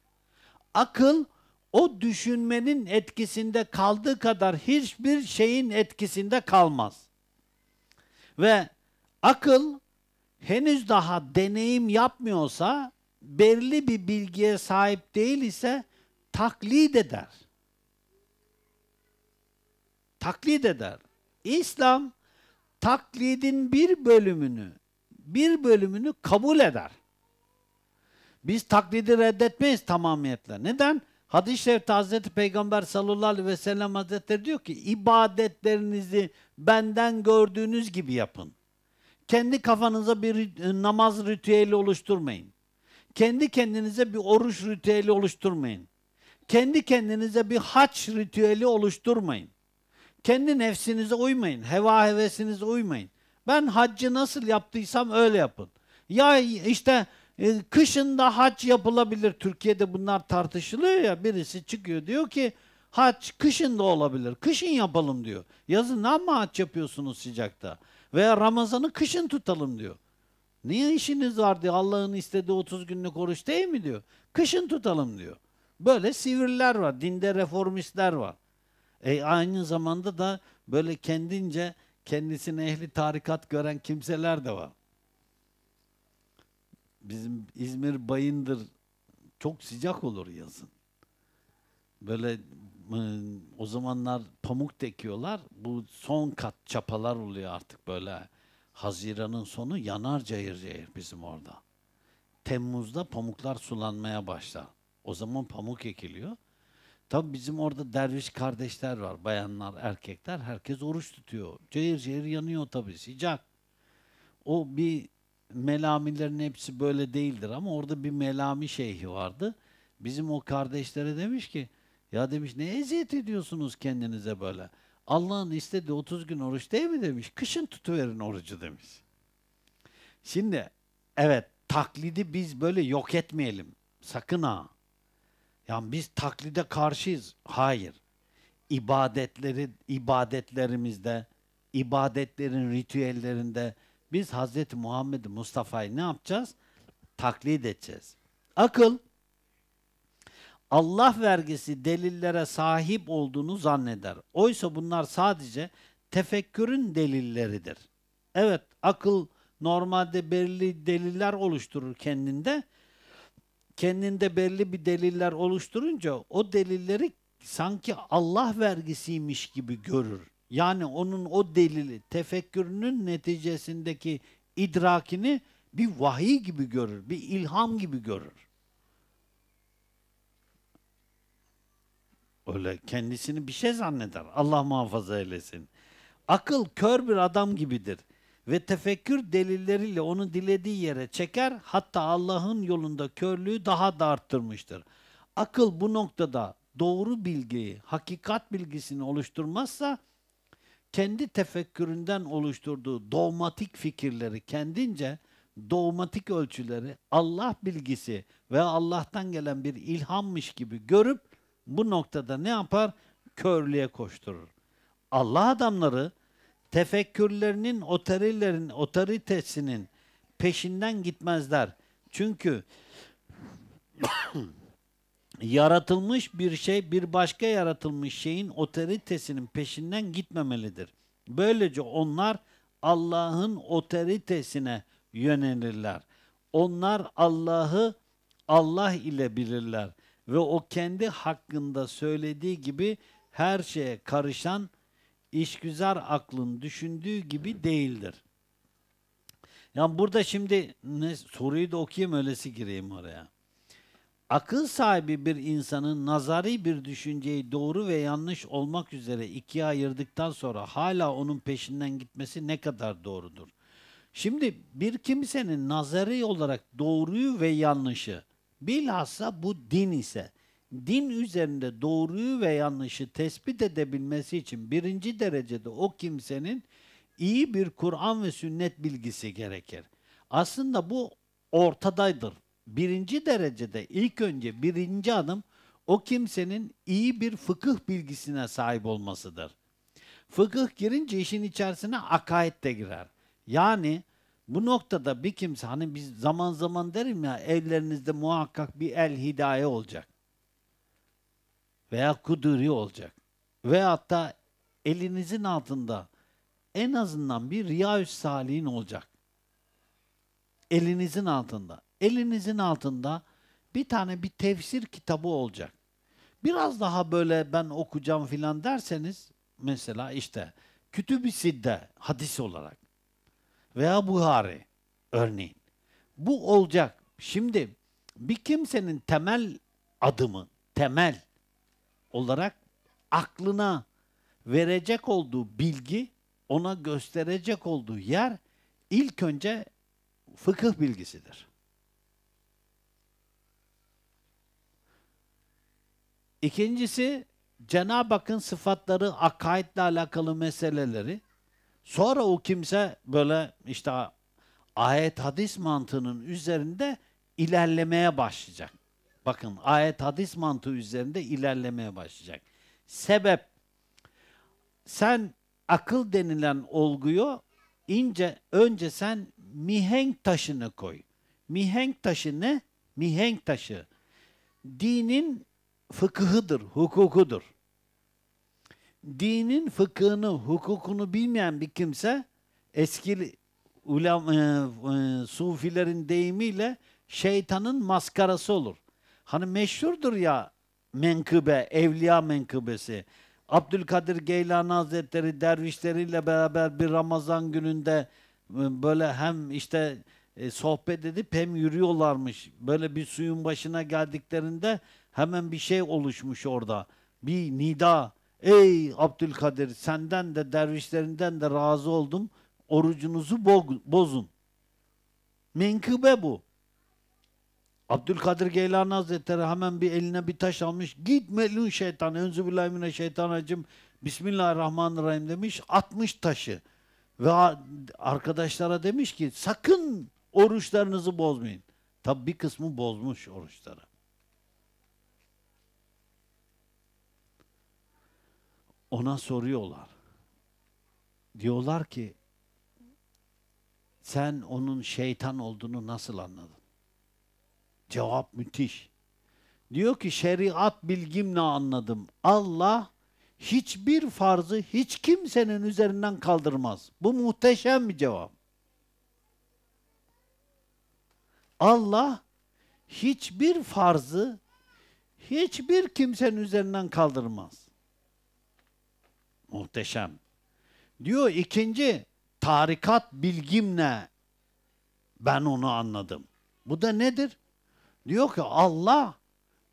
Akıl o düşünmenin etkisinde kaldığı kadar hiçbir şeyin etkisinde kalmaz. Ve akıl henüz daha deneyim yapmıyorsa, belli bir bilgiye sahip değil ise taklit eder taklit eder. İslam taklidin bir bölümünü bir bölümünü kabul eder. Biz taklidi reddetmeyiz tamamiyetle. Neden? Hadis-i Şerif'te Hazreti Peygamber sallallahu aleyhi ve sellem Hazretleri diyor ki ibadetlerinizi benden gördüğünüz gibi yapın. Kendi kafanıza bir e, namaz ritüeli oluşturmayın. Kendi kendinize bir oruç ritüeli oluşturmayın. Kendi kendinize bir haç ritüeli oluşturmayın. Kendi nefsinize uymayın. Heva hevesinize uymayın. Ben haccı nasıl yaptıysam öyle yapın. Ya işte e, kışında hac yapılabilir. Türkiye'de bunlar tartışılıyor ya. Birisi çıkıyor diyor ki hac kışında olabilir. Kışın yapalım diyor. Yazın ama hac yapıyorsunuz sıcakta. Veya Ramazan'ı kışın tutalım diyor. Niye işiniz var diyor. Allah'ın istediği 30 günlük oruç değil mi diyor. Kışın tutalım diyor. Böyle sivriler var. Dinde reformistler var. E, aynı zamanda da böyle kendince kendisini ehli tarikat gören kimseler de var. Bizim İzmir bayındır çok sıcak olur yazın. Böyle e, o zamanlar pamuk tekiyorlar. Bu son kat çapalar oluyor artık böyle. Haziran'ın sonu yanar cayır cayır bizim orada. Temmuz'da pamuklar sulanmaya başlar. O zaman pamuk ekiliyor. Tabi bizim orada derviş kardeşler var. Bayanlar, erkekler. Herkes oruç tutuyor. Cehir cehir yanıyor tabii sıcak. O bir melamilerin hepsi böyle değildir ama orada bir melami şeyhi vardı. Bizim o kardeşlere demiş ki ya demiş ne eziyet ediyorsunuz kendinize böyle. Allah'ın istediği 30 gün oruç değil mi demiş. Kışın tutuverin orucu demiş. Şimdi evet taklidi biz böyle yok etmeyelim. Sakın ha. Yani biz taklide karşıyız. Hayır. İbadetleri, ibadetlerimizde, ibadetlerin ritüellerinde biz Hz. Muhammed Mustafa'yı ne yapacağız? Taklit edeceğiz. Akıl, Allah vergisi delillere sahip olduğunu zanneder. Oysa bunlar sadece tefekkürün delilleridir. Evet, akıl normalde belirli deliller oluşturur kendinde kendinde belli bir deliller oluşturunca o delilleri sanki Allah vergisiymiş gibi görür. Yani onun o delili tefekkürünün neticesindeki idrakini bir vahiy gibi görür, bir ilham gibi görür. Öyle kendisini bir şey zanneder. Allah muhafaza eylesin. Akıl kör bir adam gibidir ve tefekkür delilleriyle onu dilediği yere çeker hatta Allah'ın yolunda körlüğü daha da arttırmıştır. Akıl bu noktada doğru bilgiyi, hakikat bilgisini oluşturmazsa kendi tefekküründen oluşturduğu dogmatik fikirleri kendince dogmatik ölçüleri Allah bilgisi ve Allah'tan gelen bir ilhammış gibi görüp bu noktada ne yapar? Körlüğe koşturur. Allah adamları tefekkürlerinin otorilerin otoritesinin peşinden gitmezler. Çünkü yaratılmış bir şey bir başka yaratılmış şeyin otoritesinin peşinden gitmemelidir. Böylece onlar Allah'ın otoritesine yönelirler. Onlar Allah'ı Allah ile bilirler ve o kendi hakkında söylediği gibi her şeye karışan işgüzar aklın düşündüğü gibi değildir. Yani burada şimdi ne, soruyu da okuyayım öylesi gireyim oraya. Akıl sahibi bir insanın nazari bir düşünceyi doğru ve yanlış olmak üzere ikiye ayırdıktan sonra hala onun peşinden gitmesi ne kadar doğrudur? Şimdi bir kimsenin nazari olarak doğruyu ve yanlışı bilhassa bu din ise din üzerinde doğruyu ve yanlışı tespit edebilmesi için birinci derecede o kimsenin iyi bir Kur'an ve sünnet bilgisi gerekir. Aslında bu ortadaydır. Birinci derecede ilk önce birinci adım o kimsenin iyi bir fıkıh bilgisine sahip olmasıdır. Fıkıh girince işin içerisine akaid de girer. Yani bu noktada bir kimse hani biz zaman zaman derim ya ellerinizde muhakkak bir el hidaye olacak veya kuduri olacak. Ve hatta elinizin altında en azından bir riya salihin olacak. Elinizin altında. Elinizin altında bir tane bir tefsir kitabı olacak. Biraz daha böyle ben okuyacağım filan derseniz mesela işte kütüb-i sidde hadis olarak veya Buhari örneğin. Bu olacak. Şimdi bir kimsenin temel adımı, temel olarak aklına verecek olduğu bilgi, ona gösterecek olduğu yer ilk önce fıkıh bilgisidir. İkincisi Cenab-ı Hakk'ın sıfatları, akaidle alakalı meseleleri. Sonra o kimse böyle işte ayet hadis mantığının üzerinde ilerlemeye başlayacak. Bakın ayet hadis mantığı üzerinde ilerlemeye başlayacak. Sebep sen akıl denilen olguyu ince önce sen mihenk taşını koy. Mihenk taşı ne? Mihenk taşı. Dinin fıkıhıdır, hukukudur. Dinin fıkhını, hukukunu bilmeyen bir kimse eski ulam, e, e, sufilerin deyimiyle şeytanın maskarası olur. Hani meşhurdur ya menkıbe, evliya menkıbesi. Abdülkadir Geylani Hazretleri dervişleriyle beraber bir Ramazan gününde e, böyle hem işte e, sohbet edip hem yürüyorlarmış. Böyle bir suyun başına geldiklerinde hemen bir şey oluşmuş orada. Bir nida. Ey Abdülkadir senden de dervişlerinden de razı oldum. Orucunuzu bozun. Menkıbe bu. Abdülkadir Geylani Hazretleri hemen bir eline bir taş almış. Git melun şeytan. şeytan Önzübillahimineşşeytanacım. Bismillahirrahmanirrahim demiş. Atmış taşı. Ve arkadaşlara demiş ki sakın oruçlarınızı bozmayın. Tabi bir kısmı bozmuş oruçları. Ona soruyorlar. Diyorlar ki sen onun şeytan olduğunu nasıl anladın? Cevap müthiş. Diyor ki şeriat bilgimle anladım. Allah hiçbir farzı hiç kimsenin üzerinden kaldırmaz. Bu muhteşem bir cevap. Allah hiçbir farzı hiçbir kimsenin üzerinden kaldırmaz. Muhteşem. Diyor ikinci tarikat bilgimle ben onu anladım. Bu da nedir? Diyor ki Allah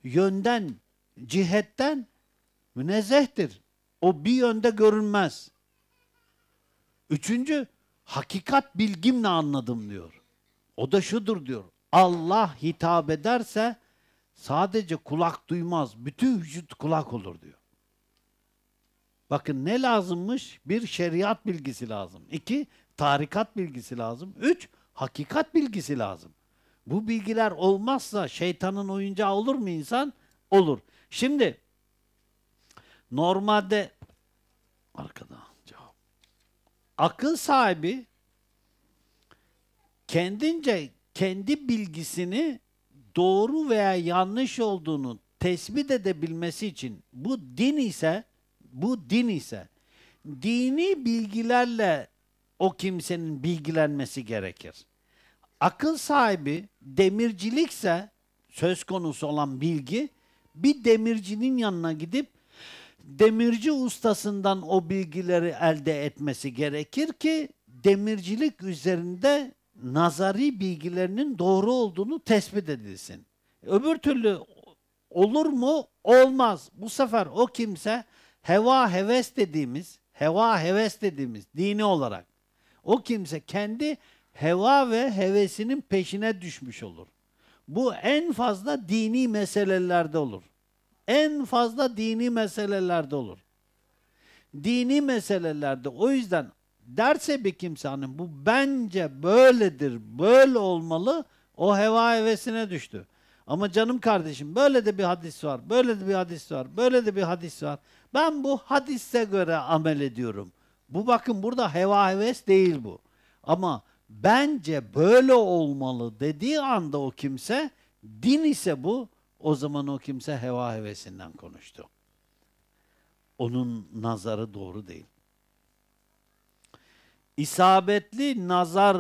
yönden, cihetten münezzehtir. O bir yönde görünmez. Üçüncü, hakikat bilgimle anladım diyor. O da şudur diyor. Allah hitap ederse sadece kulak duymaz, bütün vücut kulak olur diyor. Bakın ne lazımmış? Bir şeriat bilgisi lazım. İki, tarikat bilgisi lazım. Üç, hakikat bilgisi lazım. Bu bilgiler olmazsa şeytanın oyuncağı olur mu insan? Olur. Şimdi normalde arkada cevap. Akıl sahibi kendince kendi bilgisini doğru veya yanlış olduğunu tespit edebilmesi için bu din ise bu din ise dini bilgilerle o kimsenin bilgilenmesi gerekir. Akıl sahibi demircilikse söz konusu olan bilgi bir demircinin yanına gidip demirci ustasından o bilgileri elde etmesi gerekir ki demircilik üzerinde nazari bilgilerinin doğru olduğunu tespit edilsin. Öbür türlü olur mu? Olmaz. Bu sefer o kimse heva heves dediğimiz, heva heves dediğimiz dini olarak o kimse kendi heva ve hevesinin peşine düşmüş olur. Bu en fazla dini meselelerde olur. En fazla dini meselelerde olur. Dini meselelerde o yüzden derse bir kimsenin hani bu bence böyledir, böyle olmalı o heva hevesine düştü. Ama canım kardeşim böyle de bir hadis var, böyle de bir hadis var, böyle de bir hadis var. Ben bu hadise göre amel ediyorum. Bu bakın burada heva heves değil bu. Ama bence böyle olmalı dediği anda o kimse din ise bu o zaman o kimse heva hevesinden konuştu. Onun nazarı doğru değil. İsabetli nazar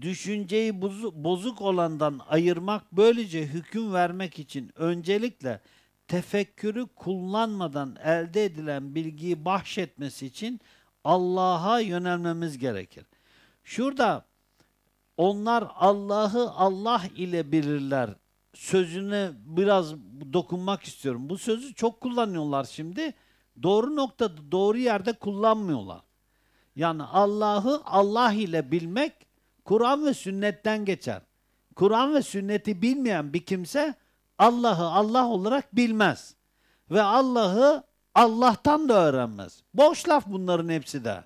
düşünceyi bozuk olandan ayırmak böylece hüküm vermek için öncelikle tefekkürü kullanmadan elde edilen bilgiyi bahşetmesi için Allah'a yönelmemiz gerekir. Şurada onlar Allah'ı Allah ile bilirler sözüne biraz dokunmak istiyorum. Bu sözü çok kullanıyorlar şimdi. Doğru noktada, doğru yerde kullanmıyorlar. Yani Allah'ı Allah ile bilmek Kur'an ve sünnetten geçer. Kur'an ve sünneti bilmeyen bir kimse Allah'ı Allah olarak bilmez. Ve Allah'ı Allah'tan da öğrenmez. Boş laf bunların hepsi de.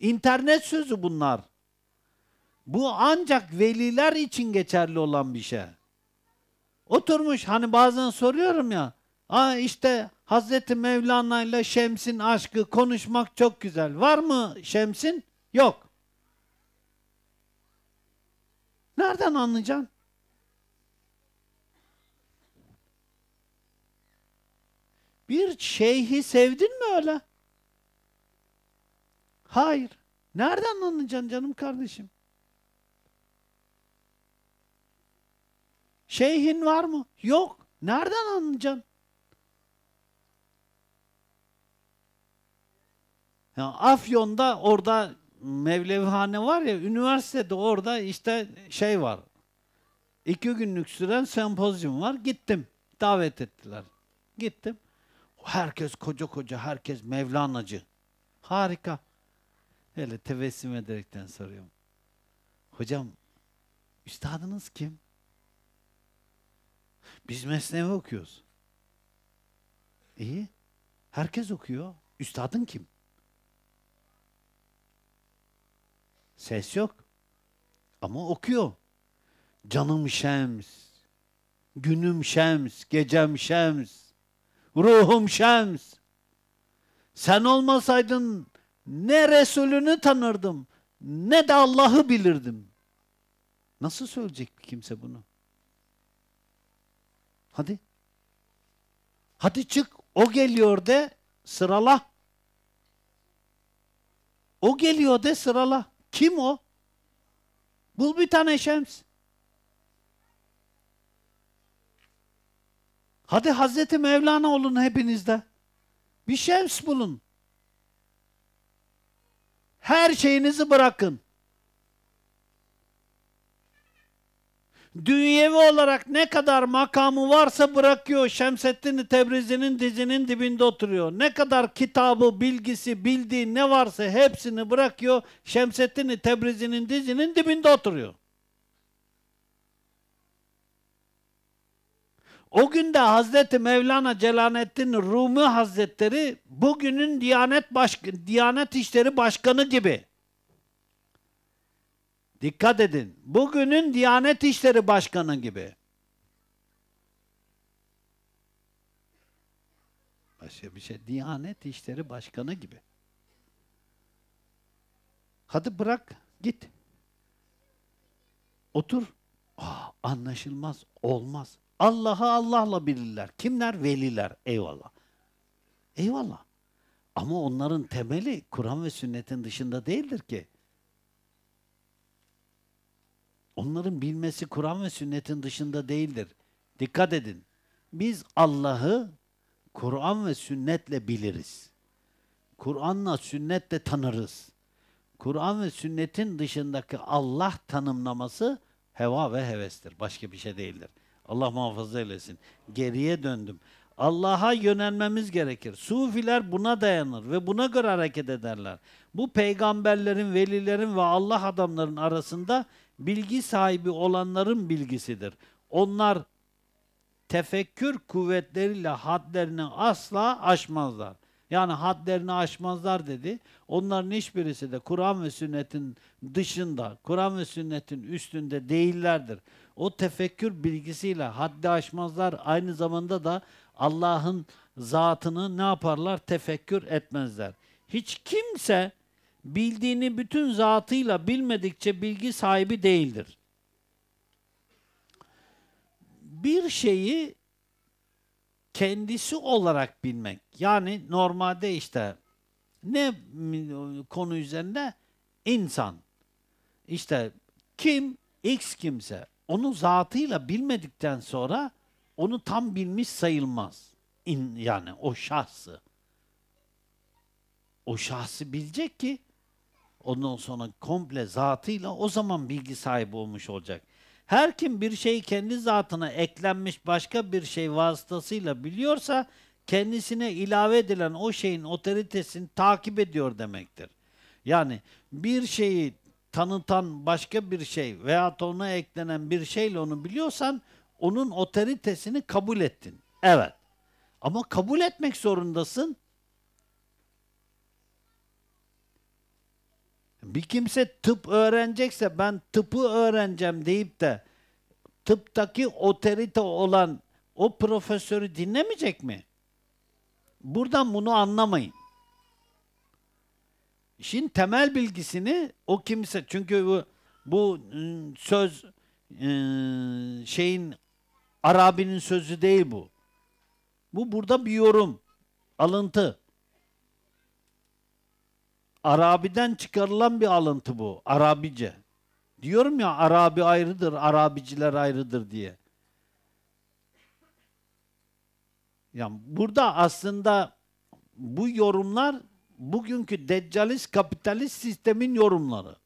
İnternet sözü bunlar. Bu ancak veliler için geçerli olan bir şey. Oturmuş hani bazen soruyorum ya. Aa işte Hazreti Mevlana ile Şems'in aşkı konuşmak çok güzel. Var mı Şems'in? Yok. Nereden anlayacaksın? Bir şeyhi sevdin mi öyle? Hayır. Nereden anlayacaksın canım kardeşim? Şeyhin var mı? Yok. Nereden anlayacaksın? Yani Afyon'da orada Mevlevihane var ya, üniversitede orada işte şey var. İki günlük süren sempozyum var. Gittim. Davet ettiler. Gittim. Herkes koca koca, herkes Mevlanacı. Harika. Öyle tebessüm ederekten soruyorum. Hocam, üstadınız kim? Biz mesnevi okuyoruz. İyi. Herkes okuyor. Üstadın kim? Ses yok. Ama okuyor. Canım şems. Günüm şems. Gecem şems. Ruhum şems. Sen olmasaydın ne Resulünü tanırdım ne de Allah'ı bilirdim. Nasıl söyleyecek bir kimse bunu? Hadi. Hadi çık o geliyor de sırala. O geliyor de sırala. Kim o? Bul bir tane Şems. Hadi Hazreti Mevlana olun hepinizde. Bir Şems bulun. Her şeyinizi bırakın. Dünyevi olarak ne kadar makamı varsa bırakıyor. Şemsettin Tebrizi'nin dizinin dibinde oturuyor. Ne kadar kitabı, bilgisi, bildiği ne varsa hepsini bırakıyor. Şemsettin Tebrizi'nin dizinin dibinde oturuyor. O günde Hazreti Mevlana Celaleddin Rumi Hazretleri bugünün Diyanet, Baş Diyanet İşleri Başkanı gibi. Dikkat edin. Bugünün Diyanet İşleri Başkanı gibi. Başka bir şey. Diyanet İşleri Başkanı gibi. Hadi bırak git. Otur. Aa, anlaşılmaz. Olmaz. Allah'ı Allah'la bilirler. Kimler? Veliler. Eyvallah. Eyvallah. Ama onların temeli Kur'an ve sünnetin dışında değildir ki. Onların bilmesi Kur'an ve sünnetin dışında değildir. Dikkat edin. Biz Allah'ı Kur'an ve sünnetle biliriz. Kur'an'la sünnetle tanırız. Kur'an ve sünnetin dışındaki Allah tanımlaması heva ve hevestir. Başka bir şey değildir. Allah muhafaza eylesin. Geriye döndüm. Allah'a yönelmemiz gerekir. Sufiler buna dayanır ve buna göre hareket ederler. Bu peygamberlerin, velilerin ve Allah adamların arasında bilgi sahibi olanların bilgisidir. Onlar tefekkür kuvvetleriyle hadlerini asla aşmazlar. Yani hadlerini aşmazlar dedi. Onların hiçbirisi de Kur'an ve sünnetin dışında, Kur'an ve sünnetin üstünde değillerdir o tefekkür bilgisiyle haddi aşmazlar. Aynı zamanda da Allah'ın zatını ne yaparlar? Tefekkür etmezler. Hiç kimse bildiğini bütün zatıyla bilmedikçe bilgi sahibi değildir. Bir şeyi kendisi olarak bilmek. Yani normalde işte ne konu üzerinde? insan. İşte kim? X kimse onu zatıyla bilmedikten sonra onu tam bilmiş sayılmaz. İn, yani o şahsı. O şahsı bilecek ki ondan sonra komple zatıyla o zaman bilgi sahibi olmuş olacak. Her kim bir şeyi kendi zatına eklenmiş başka bir şey vasıtasıyla biliyorsa kendisine ilave edilen o şeyin otoritesini takip ediyor demektir. Yani bir şeyi tanıtan başka bir şey veya ona eklenen bir şeyle onu biliyorsan onun otoritesini kabul ettin. Evet. Ama kabul etmek zorundasın. Bir kimse tıp öğrenecekse ben tıpı öğreneceğim deyip de tıptaki otorite olan o profesörü dinlemeyecek mi? Buradan bunu anlamayın. İşin temel bilgisini o kimse çünkü bu, bu ıı, söz ıı, şeyin Arabi'nin sözü değil bu. Bu burada bir yorum, alıntı. Arabi'den çıkarılan bir alıntı bu, Arabice. Diyorum ya Arabi ayrıdır, Arabiciler ayrıdır diye. Yani burada aslında bu yorumlar bugünkü deccalist kapitalist sistemin yorumları.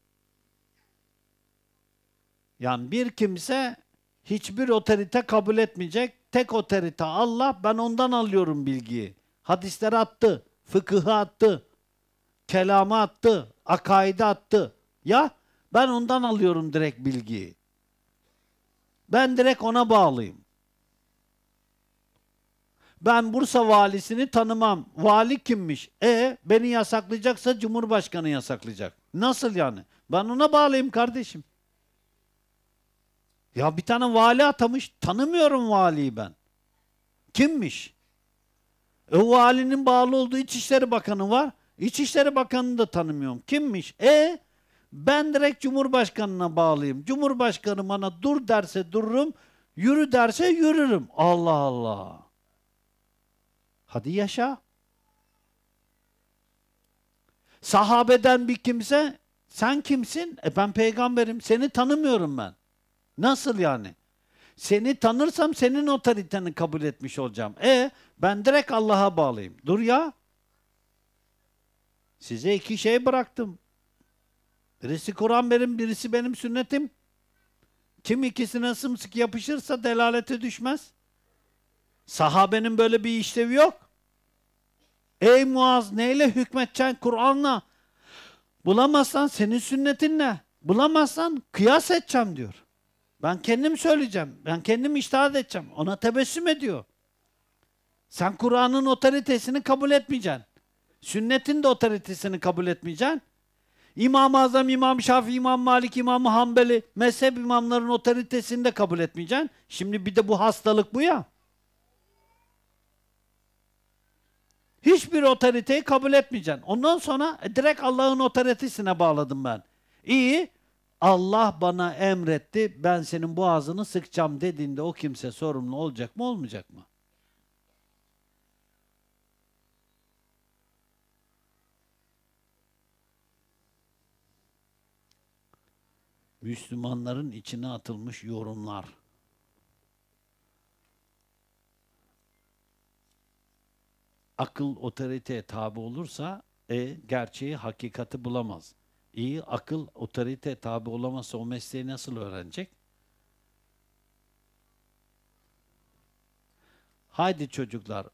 Yani bir kimse hiçbir otorite kabul etmeyecek. Tek otorite Allah. Ben ondan alıyorum bilgiyi. Hadisleri attı, fıkıhı attı, kelamı attı, akaidi attı. Ya ben ondan alıyorum direkt bilgiyi. Ben direkt ona bağlıyım ben Bursa valisini tanımam. Vali kimmiş? E beni yasaklayacaksa Cumhurbaşkanı yasaklayacak. Nasıl yani? Ben ona bağlayayım kardeşim. Ya bir tane vali atamış. Tanımıyorum valiyi ben. Kimmiş? E valinin bağlı olduğu İçişleri Bakanı var. İçişleri Bakanı'nı da tanımıyorum. Kimmiş? E ben direkt Cumhurbaşkanı'na bağlıyım. Cumhurbaşkanı bana dur derse dururum, yürü derse yürürüm. Allah Allah. Hadi yaşa. Sahabeden bir kimse sen kimsin? E ben peygamberim. Seni tanımıyorum ben. Nasıl yani? Seni tanırsam senin otoriteni kabul etmiş olacağım. E ben direkt Allah'a bağlayayım. Dur ya. Size iki şey bıraktım. Birisi Kur'an benim, birisi benim sünnetim. Kim ikisine sımsıkı yapışırsa delalete düşmez. Sahabenin böyle bir işlevi yok. Ey Muaz neyle hükmeteceksin Kur'an'la? Bulamazsan senin sünnetinle. Bulamazsan kıyas edeceğim diyor. Ben kendim söyleyeceğim. Ben kendim iştahat edeceğim. Ona tebessüm ediyor. Sen Kur'an'ın otoritesini kabul etmeyeceksin. Sünnetin de otoritesini kabul etmeyeceksin. İmam-ı Azam, İmam Şafii, İmam Malik, İmam Hanbeli mezhep imamların otoritesini de kabul etmeyeceksin. Şimdi bir de bu hastalık bu ya. Hiçbir otoriteyi kabul etmeyeceksin. Ondan sonra e, direkt Allah'ın otoritesine bağladım ben. İyi, Allah bana emretti, ben senin boğazını sıkacağım dediğinde o kimse sorumlu olacak mı, olmayacak mı? Müslümanların içine atılmış yorumlar. akıl otoriteye tabi olursa e, gerçeği, hakikati bulamaz. İyi akıl otoriteye tabi olamazsa o mesleği nasıl öğrenecek? Haydi çocuklar.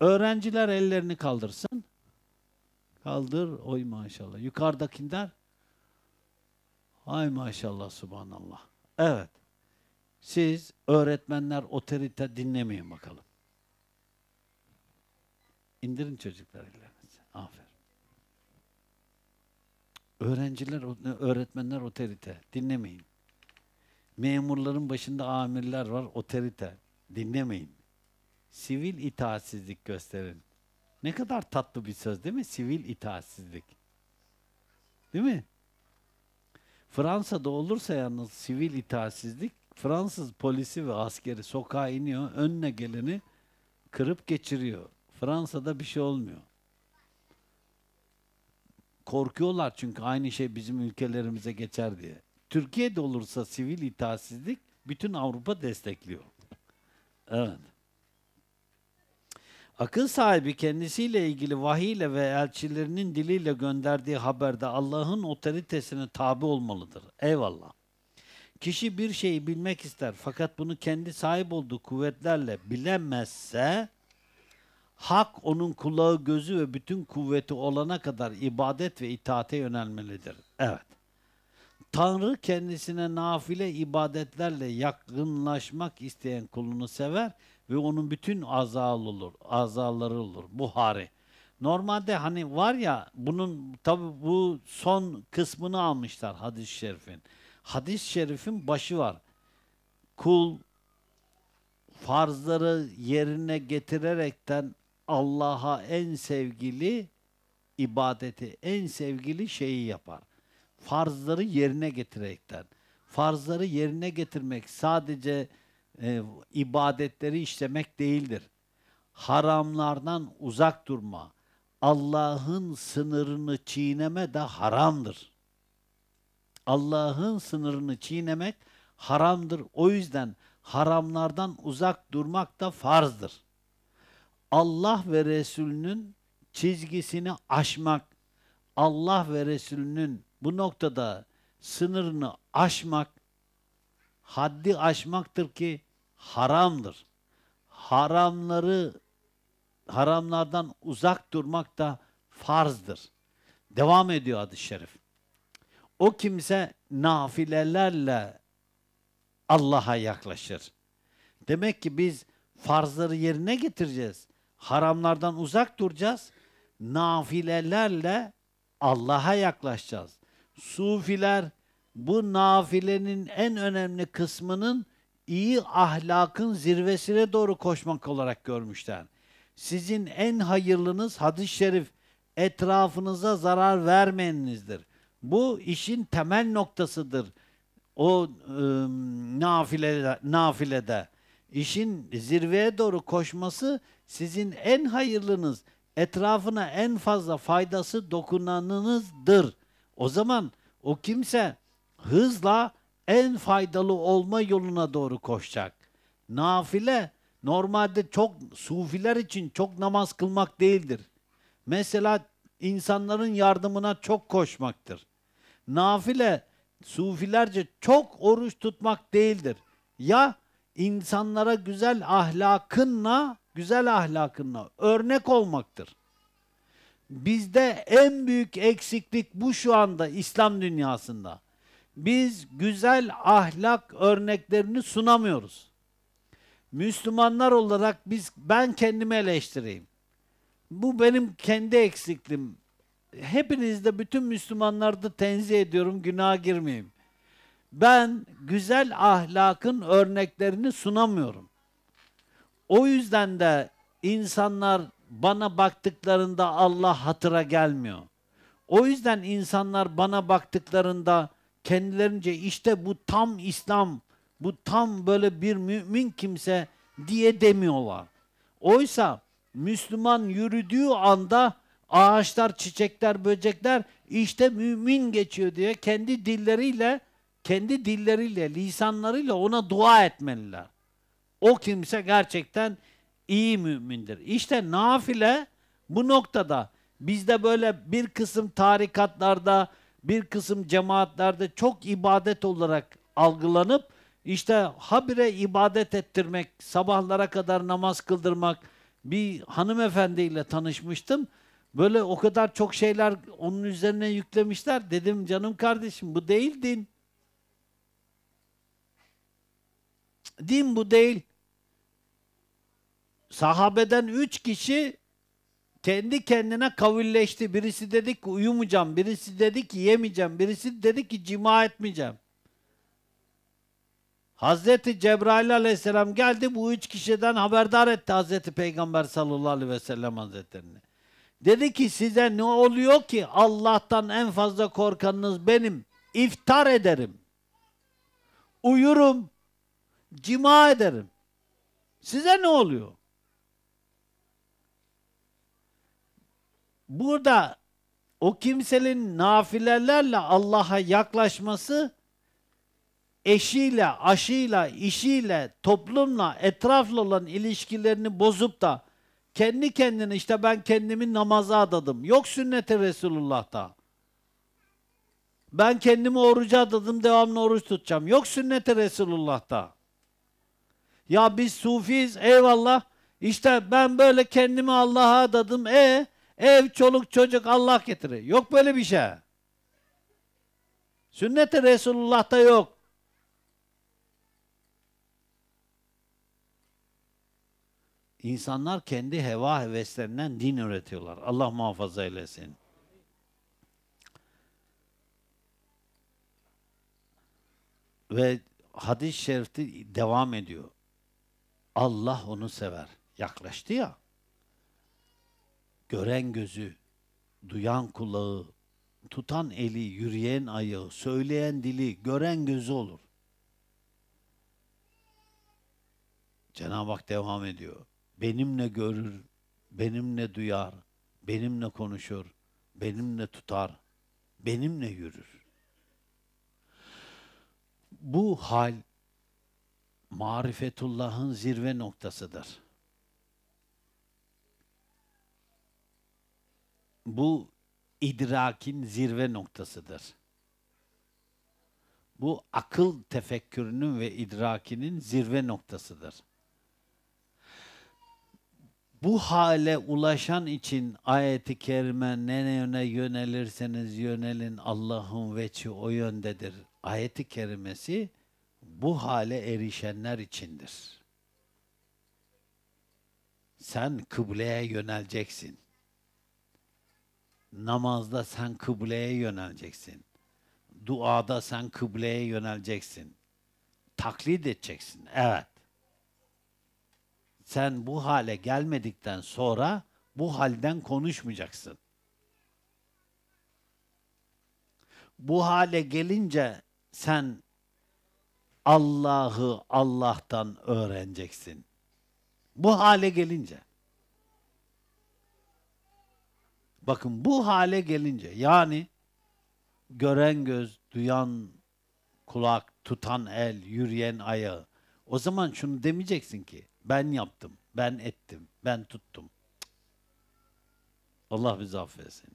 Öğrenciler ellerini kaldırsın. Kaldır. Oy maşallah. Yukarıdakiler. Ay maşallah subhanallah. Evet. Siz öğretmenler otorite dinlemeyin bakalım. İndirin çocuklar ellerinizi. Aferin. Öğrenciler, öğretmenler otorite. Dinlemeyin. Memurların başında amirler var, otorite. Dinlemeyin. Sivil itaatsizlik gösterin. Ne kadar tatlı bir söz değil mi? Sivil itaatsizlik. Değil mi? Fransa'da olursa yalnız sivil itaatsizlik, Fransız polisi ve askeri sokağa iniyor, önüne geleni kırıp geçiriyor. Fransa'da bir şey olmuyor. Korkuyorlar çünkü aynı şey bizim ülkelerimize geçer diye. Türkiye'de olursa sivil itaatsizlik bütün Avrupa destekliyor. evet. Akıl sahibi kendisiyle ilgili vahiyle ve elçilerinin diliyle gönderdiği haberde Allah'ın otoritesine tabi olmalıdır. Eyvallah. Kişi bir şeyi bilmek ister fakat bunu kendi sahip olduğu kuvvetlerle bilemezse Hak onun kulağı, gözü ve bütün kuvveti olana kadar ibadet ve itaate yönelmelidir. Evet. Tanrı kendisine nafile ibadetlerle yakınlaşmak isteyen kulunu sever ve onun bütün azalı olur, azaları olur. Buhari. Normalde hani var ya bunun tabi bu son kısmını almışlar hadis-i şerifin. Hadis-i şerifin başı var. Kul farzları yerine getirerekten Allah'a en sevgili ibadeti, en sevgili şeyi yapar. Farzları yerine getirerekten. Farzları yerine getirmek sadece e, ibadetleri işlemek değildir. Haramlardan uzak durma. Allah'ın sınırını çiğneme de haramdır. Allah'ın sınırını çiğnemek haramdır. O yüzden haramlardan uzak durmak da farzdır. Allah ve Resulünün çizgisini aşmak, Allah ve Resulünün bu noktada sınırını aşmak, haddi aşmaktır ki haramdır. Haramları, haramlardan uzak durmak da farzdır. Devam ediyor adı şerif. O kimse nafilelerle Allah'a yaklaşır. Demek ki biz farzları yerine getireceğiz haramlardan uzak duracağız. Nafilelerle Allah'a yaklaşacağız. Sufiler bu nafilenin en önemli kısmının iyi ahlakın zirvesine doğru koşmak olarak görmüşler. Sizin en hayırlınız hadis-i şerif etrafınıza zarar vermeyenizdir. Bu işin temel noktasıdır. O e, nafile nafilede. İşin zirveye doğru koşması sizin en hayırlınız, etrafına en fazla faydası dokunanınızdır. O zaman o kimse hızla en faydalı olma yoluna doğru koşacak. Nafile normalde çok sufiler için çok namaz kılmak değildir. Mesela insanların yardımına çok koşmaktır. Nafile sufilerce çok oruç tutmak değildir. Ya insanlara güzel ahlakınla, güzel ahlakınla örnek olmaktır. Bizde en büyük eksiklik bu şu anda İslam dünyasında. Biz güzel ahlak örneklerini sunamıyoruz. Müslümanlar olarak biz ben kendimi eleştireyim. Bu benim kendi eksikliğim. Hepinizde bütün Müslümanlarda tenzih ediyorum, günaha girmeyeyim ben güzel ahlakın örneklerini sunamıyorum. O yüzden de insanlar bana baktıklarında Allah hatıra gelmiyor. O yüzden insanlar bana baktıklarında kendilerince işte bu tam İslam, bu tam böyle bir mümin kimse diye demiyorlar. Oysa Müslüman yürüdüğü anda ağaçlar, çiçekler, böcekler işte mümin geçiyor diye kendi dilleriyle kendi dilleriyle, lisanlarıyla ona dua etmeliler. O kimse gerçekten iyi mümindir. İşte nafile bu noktada bizde böyle bir kısım tarikatlarda, bir kısım cemaatlerde çok ibadet olarak algılanıp işte habire ibadet ettirmek, sabahlara kadar namaz kıldırmak. Bir hanımefendiyle tanışmıştım. Böyle o kadar çok şeyler onun üzerine yüklemişler. Dedim canım kardeşim bu değil din. Din bu değil. Sahabeden üç kişi kendi kendine kavilleşti. Birisi dedi ki uyumayacağım, birisi dedi ki yemeyeceğim, birisi dedi ki cima etmeyeceğim. Hazreti Cebrail aleyhisselam geldi bu üç kişiden haberdar etti Hazreti Peygamber sallallahu aleyhi ve sellem hazretlerini. Dedi ki size ne oluyor ki Allah'tan en fazla korkanınız benim. İftar ederim. Uyurum cima ederim. Size ne oluyor? Burada o kimsenin nafilelerle Allah'a yaklaşması eşiyle, aşıyla, işiyle, toplumla, etrafla olan ilişkilerini bozup da kendi kendine işte ben kendimi namaza adadım. Yok sünnete Resulullah'ta. Ben kendimi oruca adadım devamlı oruç tutacağım. Yok sünnete Resulullah'ta. Ya biz sufiyiz eyvallah. İşte ben böyle kendimi Allah'a adadım. E ev, çoluk, çocuk Allah getirir. Yok böyle bir şey. Sünnet-i Resulullah'ta yok. İnsanlar kendi heva heveslerinden din öğretiyorlar. Allah muhafaza eylesin. Ve hadis-i şerifte devam ediyor. Allah onu sever. Yaklaştı ya. Gören gözü, duyan kulağı, tutan eli, yürüyen ayağı, söyleyen dili, gören gözü olur. Cenab-ı Hak devam ediyor. Benimle görür, benimle duyar, benimle konuşur, benimle tutar, benimle yürür. Bu hal marifetullahın zirve noktasıdır. Bu idrakin zirve noktasıdır. Bu akıl tefekkürünün ve idrakinin zirve noktasıdır. Bu hale ulaşan için ayeti kerime ne yöne yönelirseniz yönelin Allah'ın veçi o yöndedir. Ayeti kerimesi bu hale erişenler içindir. Sen kıbleye yöneleceksin. Namazda sen kıbleye yöneleceksin. Duada sen kıbleye yöneleceksin. Taklit edeceksin. Evet. Sen bu hale gelmedikten sonra bu halden konuşmayacaksın. Bu hale gelince sen Allah'ı Allah'tan öğreneceksin. Bu hale gelince. Bakın bu hale gelince yani gören göz, duyan kulak, tutan el, yürüyen ayağı. O zaman şunu demeyeceksin ki ben yaptım, ben ettim, ben tuttum. Allah bizi affetsin.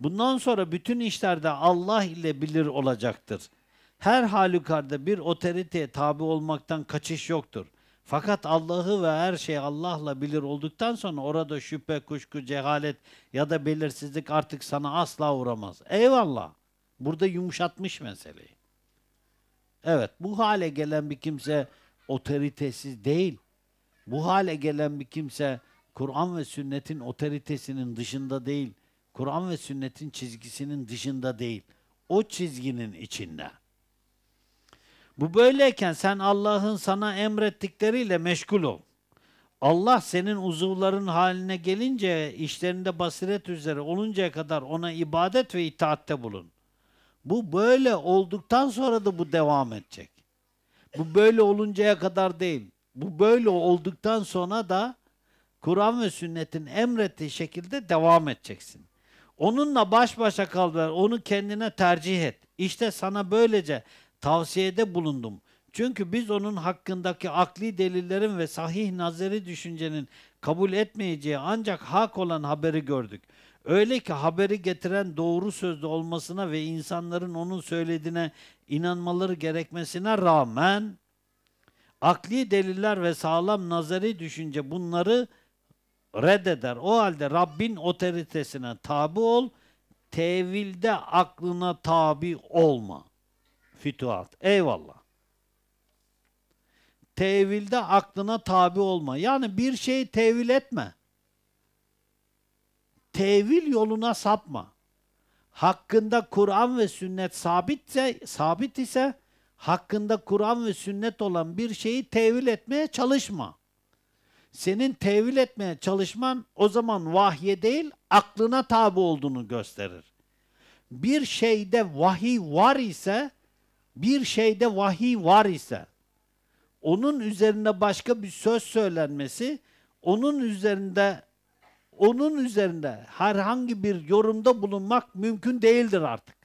Bundan sonra bütün işlerde Allah ile bilir olacaktır. Her halükarda bir otoriteye tabi olmaktan kaçış yoktur. Fakat Allah'ı ve her şeyi Allah'la bilir olduktan sonra orada şüphe, kuşku, cehalet ya da belirsizlik artık sana asla uğramaz. Eyvallah. Burada yumuşatmış meseleyi. Evet, bu hale gelen bir kimse otoritesiz değil. Bu hale gelen bir kimse Kur'an ve sünnetin otoritesinin dışında değil. Kur'an ve sünnetin çizgisinin dışında değil. O çizginin içinde. Bu böyleyken sen Allah'ın sana emrettikleriyle meşgul ol. Allah senin uzuvların haline gelince, işlerinde basiret üzere oluncaya kadar ona ibadet ve itaatte bulun. Bu böyle olduktan sonra da bu devam edecek. Bu böyle oluncaya kadar değil. Bu böyle olduktan sonra da Kur'an ve sünnetin emrettiği şekilde devam edeceksin. Onunla baş başa kal, onu kendine tercih et. İşte sana böylece tavsiyede bulundum. Çünkü biz onun hakkındaki akli delillerin ve sahih nazeri düşüncenin kabul etmeyeceği ancak hak olan haberi gördük. Öyle ki haberi getiren doğru sözlü olmasına ve insanların onun söylediğine inanmaları gerekmesine rağmen akli deliller ve sağlam nazari düşünce bunları reddeder. O halde Rabbin otoritesine tabi ol, tevilde aklına tabi olma fütuhat. Eyvallah. Tevilde aklına tabi olma. Yani bir şeyi tevil etme. Tevil yoluna sapma. Hakkında Kur'an ve sünnet sabitse, sabit ise hakkında Kur'an ve sünnet olan bir şeyi tevil etmeye çalışma. Senin tevil etmeye çalışman o zaman vahye değil aklına tabi olduğunu gösterir. Bir şeyde vahiy var ise bir şeyde vahiy var ise onun üzerinde başka bir söz söylenmesi onun üzerinde onun üzerinde herhangi bir yorumda bulunmak mümkün değildir artık.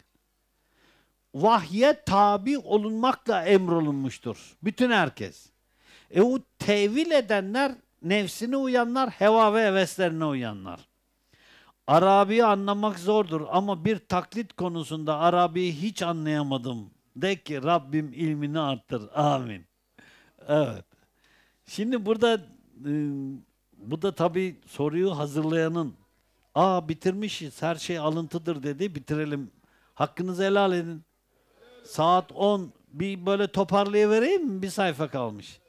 Vahye tabi olunmakla emrolunmuştur bütün herkes. E o tevil edenler nefsine uyanlar, heva ve heveslerine uyanlar. Arabi anlamak zordur ama bir taklit konusunda Arabi'yi hiç anlayamadım de ki Rabbim ilmini arttır. Amin. Evet. Şimdi burada e, bu da tabii soruyu hazırlayanın aa bitirmişiz her şey alıntıdır dedi bitirelim. Hakkınızı helal edin. Saat 10 bir böyle toparlayıvereyim mi? Bir sayfa kalmış.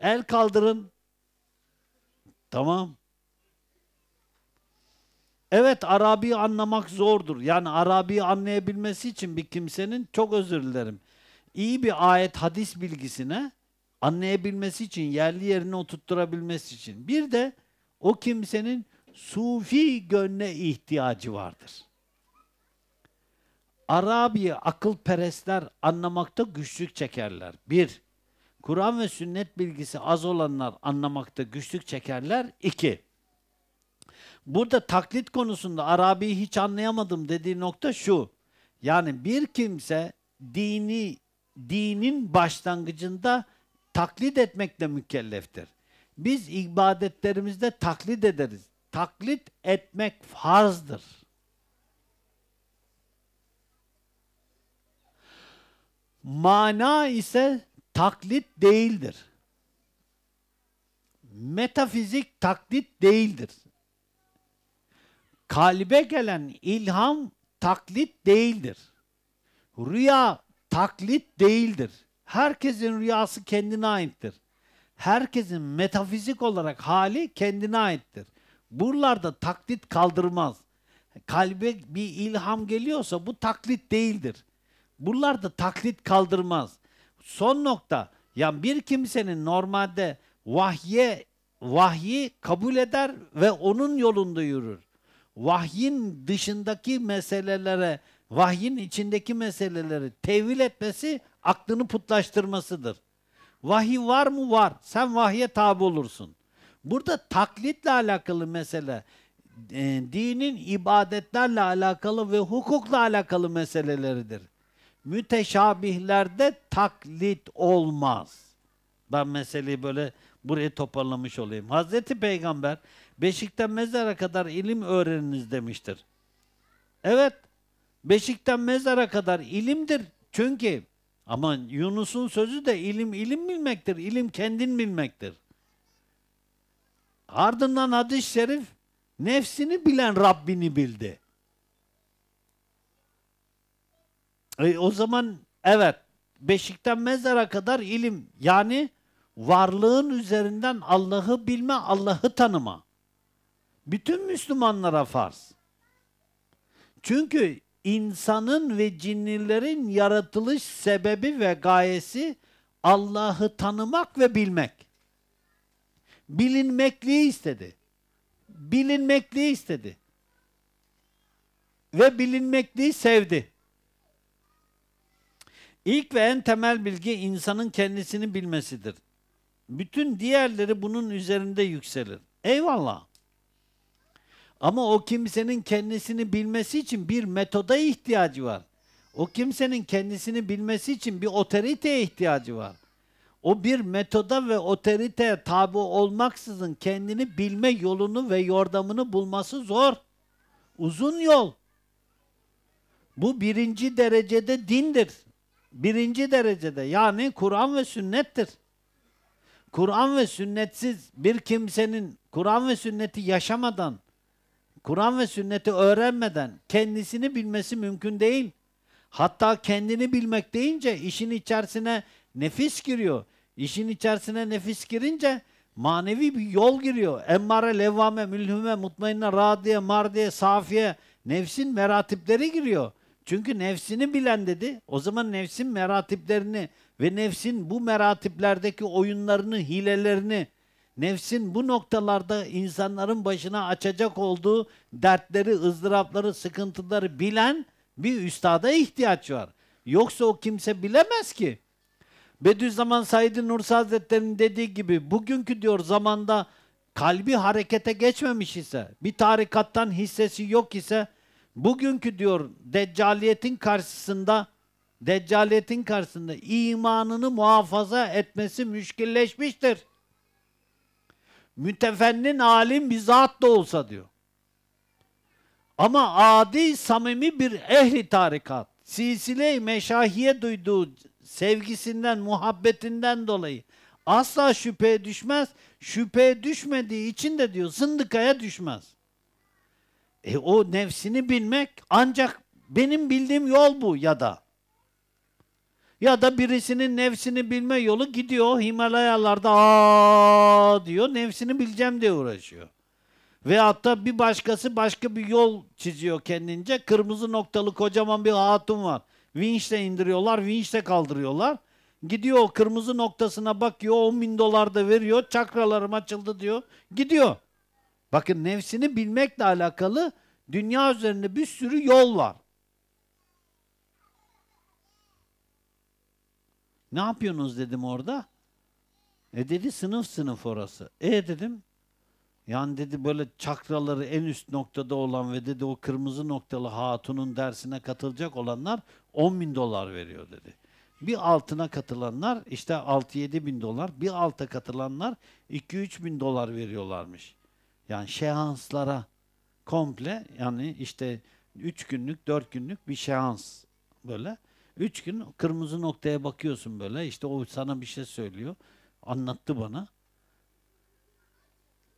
El kaldırın. Tamam. Evet Arabi anlamak zordur. Yani Arabi anlayabilmesi için bir kimsenin çok özür dilerim. İyi bir ayet hadis bilgisine anlayabilmesi için, yerli yerine oturtturabilmesi için. Bir de o kimsenin sufi gönle ihtiyacı vardır. Arabi akıl perestler anlamakta güçlük çekerler. Bir, Kur'an ve sünnet bilgisi az olanlar anlamakta güçlük çekerler. İki, burada taklit konusunda Arabi'yi hiç anlayamadım dediği nokta şu. Yani bir kimse dini dinin başlangıcında taklit etmekle mükelleftir. Biz ibadetlerimizde taklit ederiz. Taklit etmek farzdır. Mana ise taklit değildir. Metafizik taklit değildir kalbe gelen ilham taklit değildir. Rüya taklit değildir. Herkesin rüyası kendine aittir. Herkesin metafizik olarak hali kendine aittir. Buralarda taklit kaldırmaz. Kalbe bir ilham geliyorsa bu taklit değildir. Buralarda taklit kaldırmaz. Son nokta yani bir kimsenin normalde vahye vahyi kabul eder ve onun yolunda yürür vahyin dışındaki meselelere, vahyin içindeki meseleleri tevil etmesi aklını putlaştırmasıdır. Vahiy var mı? Var. Sen vahye tabi olursun. Burada taklitle alakalı mesele, e, dinin ibadetlerle alakalı ve hukukla alakalı meseleleridir. Müteşabihlerde taklit olmaz. Ben meseleyi böyle Burayı toparlamış olayım. Hazreti Peygamber beşikten mezara kadar ilim öğreniniz demiştir. Evet. Beşikten mezara kadar ilimdir. Çünkü aman Yunus'un sözü de ilim ilim bilmektir. İlim kendin bilmektir. Ardından hadis-i şerif nefsini bilen Rabbini bildi. E, o zaman evet beşikten mezara kadar ilim yani varlığın üzerinden Allah'ı bilme, Allah'ı tanıma. Bütün Müslümanlara farz. Çünkü insanın ve cinnilerin yaratılış sebebi ve gayesi Allah'ı tanımak ve bilmek. Bilinmekliği istedi. Bilinmekliği istedi. Ve bilinmekliği sevdi. İlk ve en temel bilgi insanın kendisini bilmesidir. Bütün diğerleri bunun üzerinde yükselir. Eyvallah. Ama o kimsenin kendisini bilmesi için bir metoda ihtiyacı var. O kimsenin kendisini bilmesi için bir otoriteye ihtiyacı var. O bir metoda ve otoriteye tabi olmaksızın kendini bilme yolunu ve yordamını bulması zor. Uzun yol. Bu birinci derecede dindir. Birinci derecede yani Kur'an ve sünnettir. Kur'an ve sünnetsiz bir kimsenin Kur'an ve sünneti yaşamadan, Kur'an ve sünneti öğrenmeden kendisini bilmesi mümkün değil. Hatta kendini bilmek deyince işin içerisine nefis giriyor. İşin içerisine nefis girince manevi bir yol giriyor. Emmare, levvame, mülhüme, mutmainne, radiye, mardiye, safiye, nefsin meratipleri giriyor. Çünkü nefsini bilen dedi. O zaman nefsin meratiplerini ve nefsin bu meratiplerdeki oyunlarını, hilelerini, nefsin bu noktalarda insanların başına açacak olduğu dertleri, ızdırapları, sıkıntıları bilen bir üstada ihtiyaç var. Yoksa o kimse bilemez ki. Bediüzzaman Said Nursi Hazretleri'nin dediği gibi bugünkü diyor zamanda kalbi harekete geçmemiş ise, bir tarikattan hissesi yok ise bugünkü diyor deccaliyetin karşısında deccaliyetin karşısında imanını muhafaza etmesi müşkilleşmiştir. Mütefennin alim bir zat da olsa diyor. Ama adi samimi bir ehli tarikat, silsile meşahiye duyduğu sevgisinden, muhabbetinden dolayı asla şüpheye düşmez. Şüpheye düşmediği için de diyor zındıkaya düşmez. E o nefsini bilmek ancak benim bildiğim yol bu ya da. Ya da birisinin nefsini bilme yolu gidiyor Himalayalarda aa diyor nefsini bileceğim diye uğraşıyor. Ve hatta bir başkası başka bir yol çiziyor kendince. Kırmızı noktalı kocaman bir hatun var. Winch'le indiriyorlar, winch'le kaldırıyorlar. Gidiyor o kırmızı noktasına bakıyor, 10 bin dolar da veriyor. Çakralarım açıldı diyor. Gidiyor. Bakın nefsini bilmekle alakalı dünya üzerinde bir sürü yol var. Ne yapıyorsunuz dedim orada. E dedi sınıf sınıf orası. E dedim. Yani dedi böyle çakraları en üst noktada olan ve dedi o kırmızı noktalı hatunun dersine katılacak olanlar 10 bin dolar veriyor dedi. Bir altına katılanlar işte 6-7 bin dolar, bir alta katılanlar 2-3 bin dolar veriyorlarmış. Yani şeanslara komple yani işte 3 günlük, 4 günlük bir şeans böyle. Üç gün kırmızı noktaya bakıyorsun böyle. İşte o sana bir şey söylüyor. Anlattı bana.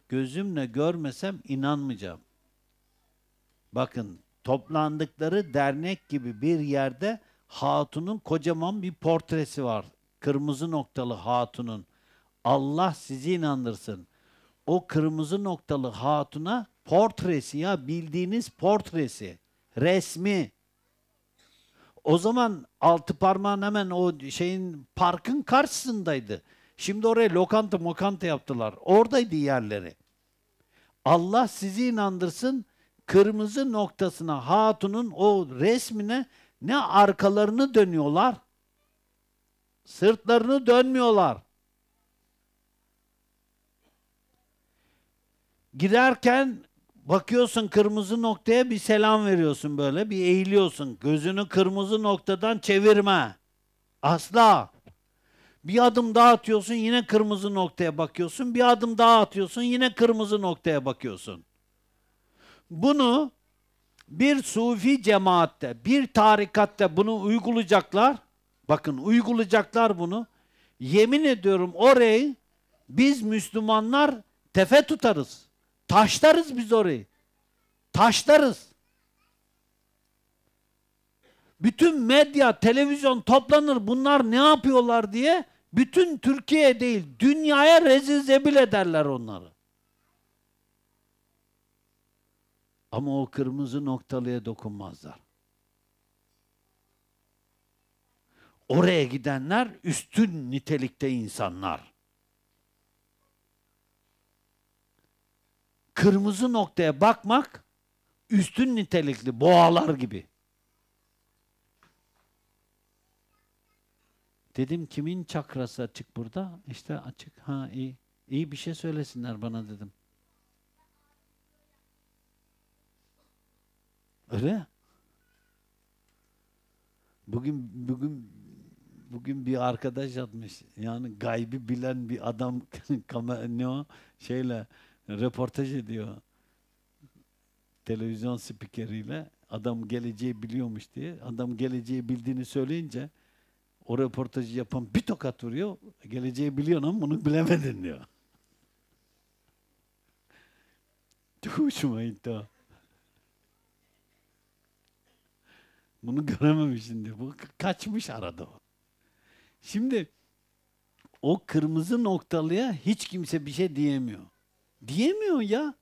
Gözümle görmesem inanmayacağım. Bakın toplandıkları dernek gibi bir yerde hatunun kocaman bir portresi var. Kırmızı noktalı hatunun. Allah sizi inandırsın. O kırmızı noktalı hatuna portresi ya bildiğiniz portresi. Resmi. O zaman altı parmağın hemen o şeyin parkın karşısındaydı. Şimdi oraya lokanta mokanta yaptılar. Oradaydı yerleri. Allah sizi inandırsın kırmızı noktasına hatunun o resmine ne arkalarını dönüyorlar sırtlarını dönmüyorlar. Girerken Bakıyorsun kırmızı noktaya bir selam veriyorsun böyle. Bir eğiliyorsun. Gözünü kırmızı noktadan çevirme. Asla. Bir adım daha atıyorsun yine kırmızı noktaya bakıyorsun. Bir adım daha atıyorsun yine kırmızı noktaya bakıyorsun. Bunu bir sufi cemaatte, bir tarikatte bunu uygulayacaklar. Bakın uygulayacaklar bunu. Yemin ediyorum orayı biz Müslümanlar tefe tutarız. Taşlarız biz orayı. Taşlarız. Bütün medya, televizyon toplanır bunlar ne yapıyorlar diye bütün Türkiye değil dünyaya rezil zebil ederler onları. Ama o kırmızı noktalıya dokunmazlar. Oraya gidenler üstün nitelikte insanlar. kırmızı noktaya bakmak üstün nitelikli boğalar gibi. Dedim kimin çakrası açık burada? İşte açık. Ha iyi. İyi bir şey söylesinler bana dedim. Öyle. Bugün bugün bugün bir arkadaş atmış. Yani gaybi bilen bir adam ne o şeyle röportaj ediyor televizyon spikeriyle. Adam geleceği biliyormuş diye. Adam geleceği bildiğini söyleyince o röportajı yapan bir tokat vuruyor. Geleceği biliyorsun ama bunu bilemedin diyor. Çok hoşuma gitti o. Bunu görememişsin diyor. Bu kaçmış arada o. Şimdi o kırmızı noktalıya hiç kimse bir şey diyemiyor. Diyemiyor ya.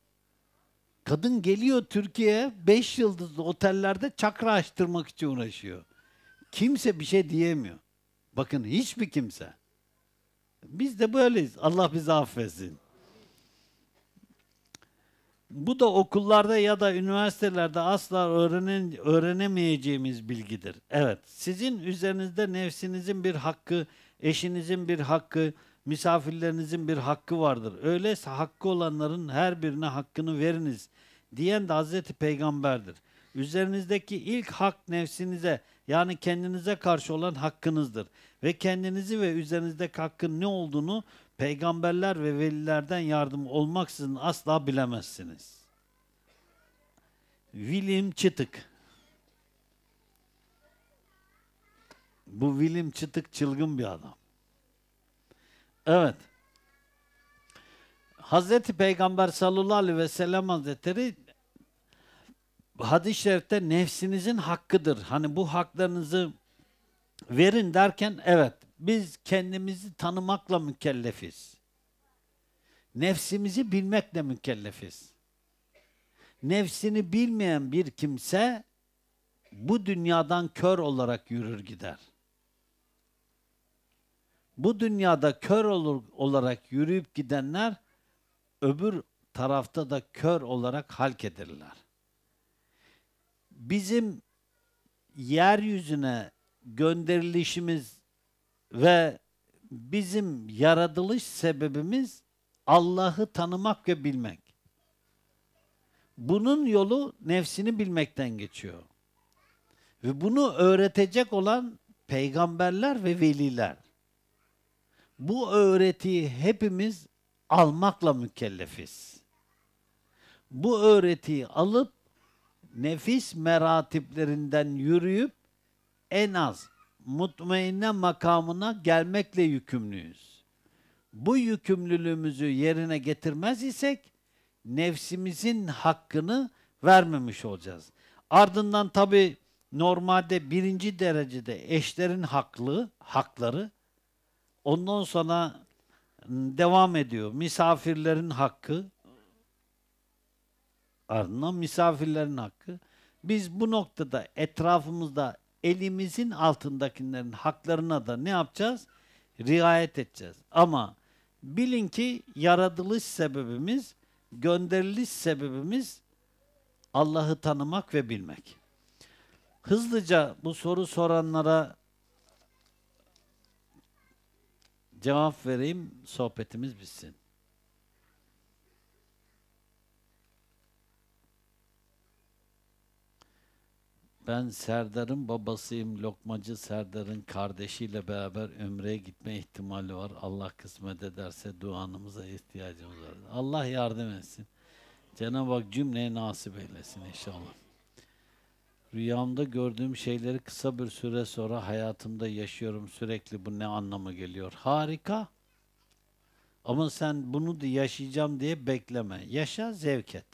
Kadın geliyor Türkiye'ye beş yıldızlı otellerde çakra açtırmak için uğraşıyor. Kimse bir şey diyemiyor. Bakın hiçbir kimse. Biz de böyleyiz. Allah bizi affetsin. Bu da okullarda ya da üniversitelerde asla öğrenen, öğrenemeyeceğimiz bilgidir. Evet, sizin üzerinizde nefsinizin bir hakkı, eşinizin bir hakkı, misafirlerinizin bir hakkı vardır. Öyleyse hakkı olanların her birine hakkını veriniz diyen de Hazreti Peygamber'dir. Üzerinizdeki ilk hak nefsinize yani kendinize karşı olan hakkınızdır. Ve kendinizi ve üzerinizdeki hakkın ne olduğunu peygamberler ve velilerden yardım olmaksızın asla bilemezsiniz. William Çıtık Bu William Çıtık çılgın bir adam. Evet. Hazreti Peygamber sallallahu aleyhi ve sellem hazretleri hadis-i şerifte nefsinizin hakkıdır. Hani bu haklarınızı verin derken evet biz kendimizi tanımakla mükellefiz. Nefsimizi bilmekle mükellefiz. Nefsini bilmeyen bir kimse bu dünyadan kör olarak yürür gider.'' bu dünyada kör olur, olarak yürüyüp gidenler öbür tarafta da kör olarak halk edirler. Bizim yeryüzüne gönderilişimiz ve bizim yaratılış sebebimiz Allah'ı tanımak ve bilmek. Bunun yolu nefsini bilmekten geçiyor. Ve bunu öğretecek olan peygamberler ve veliler bu öğretiyi hepimiz almakla mükellefiz. Bu öğretiyi alıp nefis meratiplerinden yürüyüp en az mutmainne makamına gelmekle yükümlüyüz. Bu yükümlülüğümüzü yerine getirmez isek nefsimizin hakkını vermemiş olacağız. Ardından tabi normalde birinci derecede eşlerin haklı, hakları Ondan sonra ıı, devam ediyor. Misafirlerin hakkı ardından misafirlerin hakkı. Biz bu noktada etrafımızda elimizin altındakilerin haklarına da ne yapacağız? Riayet edeceğiz. Ama bilin ki yaratılış sebebimiz, gönderiliş sebebimiz Allah'ı tanımak ve bilmek. Hızlıca bu soru soranlara cevap vereyim, sohbetimiz bitsin. Ben Serdar'ın babasıyım. Lokmacı Serdar'ın kardeşiyle beraber ömreye gitme ihtimali var. Allah kısmet ederse duanımıza ihtiyacımız var. Allah yardım etsin. Cenab-ı Hak cümleye nasip eylesin inşallah. Rüyamda gördüğüm şeyleri kısa bir süre sonra hayatımda yaşıyorum. Sürekli bu ne anlama geliyor? Harika. Ama sen bunu da yaşayacağım diye bekleme. Yaşa, zevk et.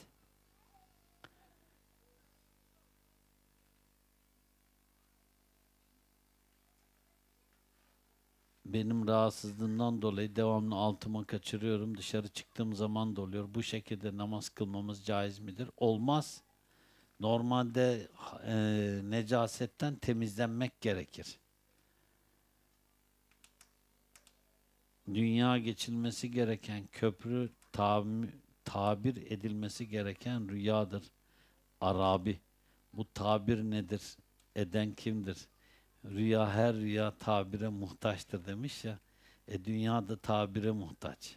benim rahatsızlığımdan dolayı devamlı altıma kaçırıyorum. Dışarı çıktığım zaman da oluyor. Bu şekilde namaz kılmamız caiz midir? Olmaz. Normalde e, necasetten temizlenmek gerekir. Dünya geçilmesi gereken köprü tam, tabir edilmesi gereken rüyadır. Arabi. Bu tabir nedir? Eden kimdir? Rüya her rüya tabire muhtaçtır demiş ya. E dünya da tabire muhtaç.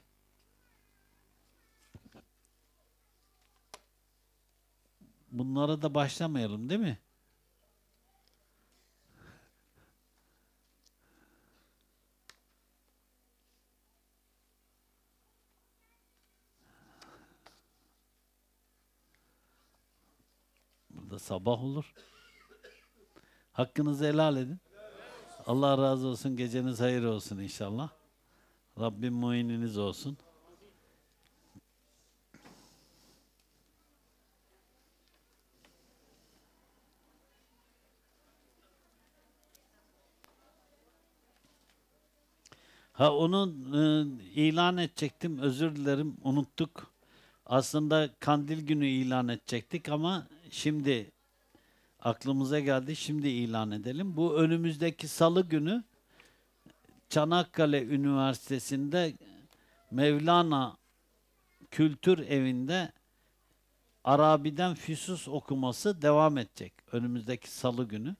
Bunlara da başlamayalım değil mi? Burada sabah olur. Hakkınızı helal edin. Allah razı olsun. Geceniz hayır olsun inşallah. Rabbim muininiz olsun. Ha onu e, ilan edecektim. Özür dilerim unuttuk. Aslında kandil günü ilan edecektik ama şimdi aklımıza geldi. Şimdi ilan edelim. Bu önümüzdeki salı günü Çanakkale Üniversitesi'nde Mevlana Kültür Evi'nde Arabi'den Füsus okuması devam edecek önümüzdeki salı günü.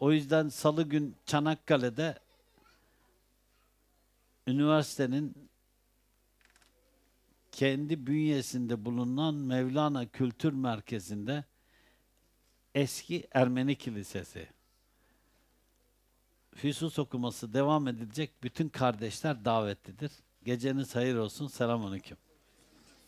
O yüzden salı gün Çanakkale'de üniversitenin kendi bünyesinde bulunan Mevlana Kültür Merkezi'nde eski Ermeni Kilisesi. Füsus okuması devam edilecek bütün kardeşler davetlidir. Geceniz hayır olsun. Selamünaleyküm.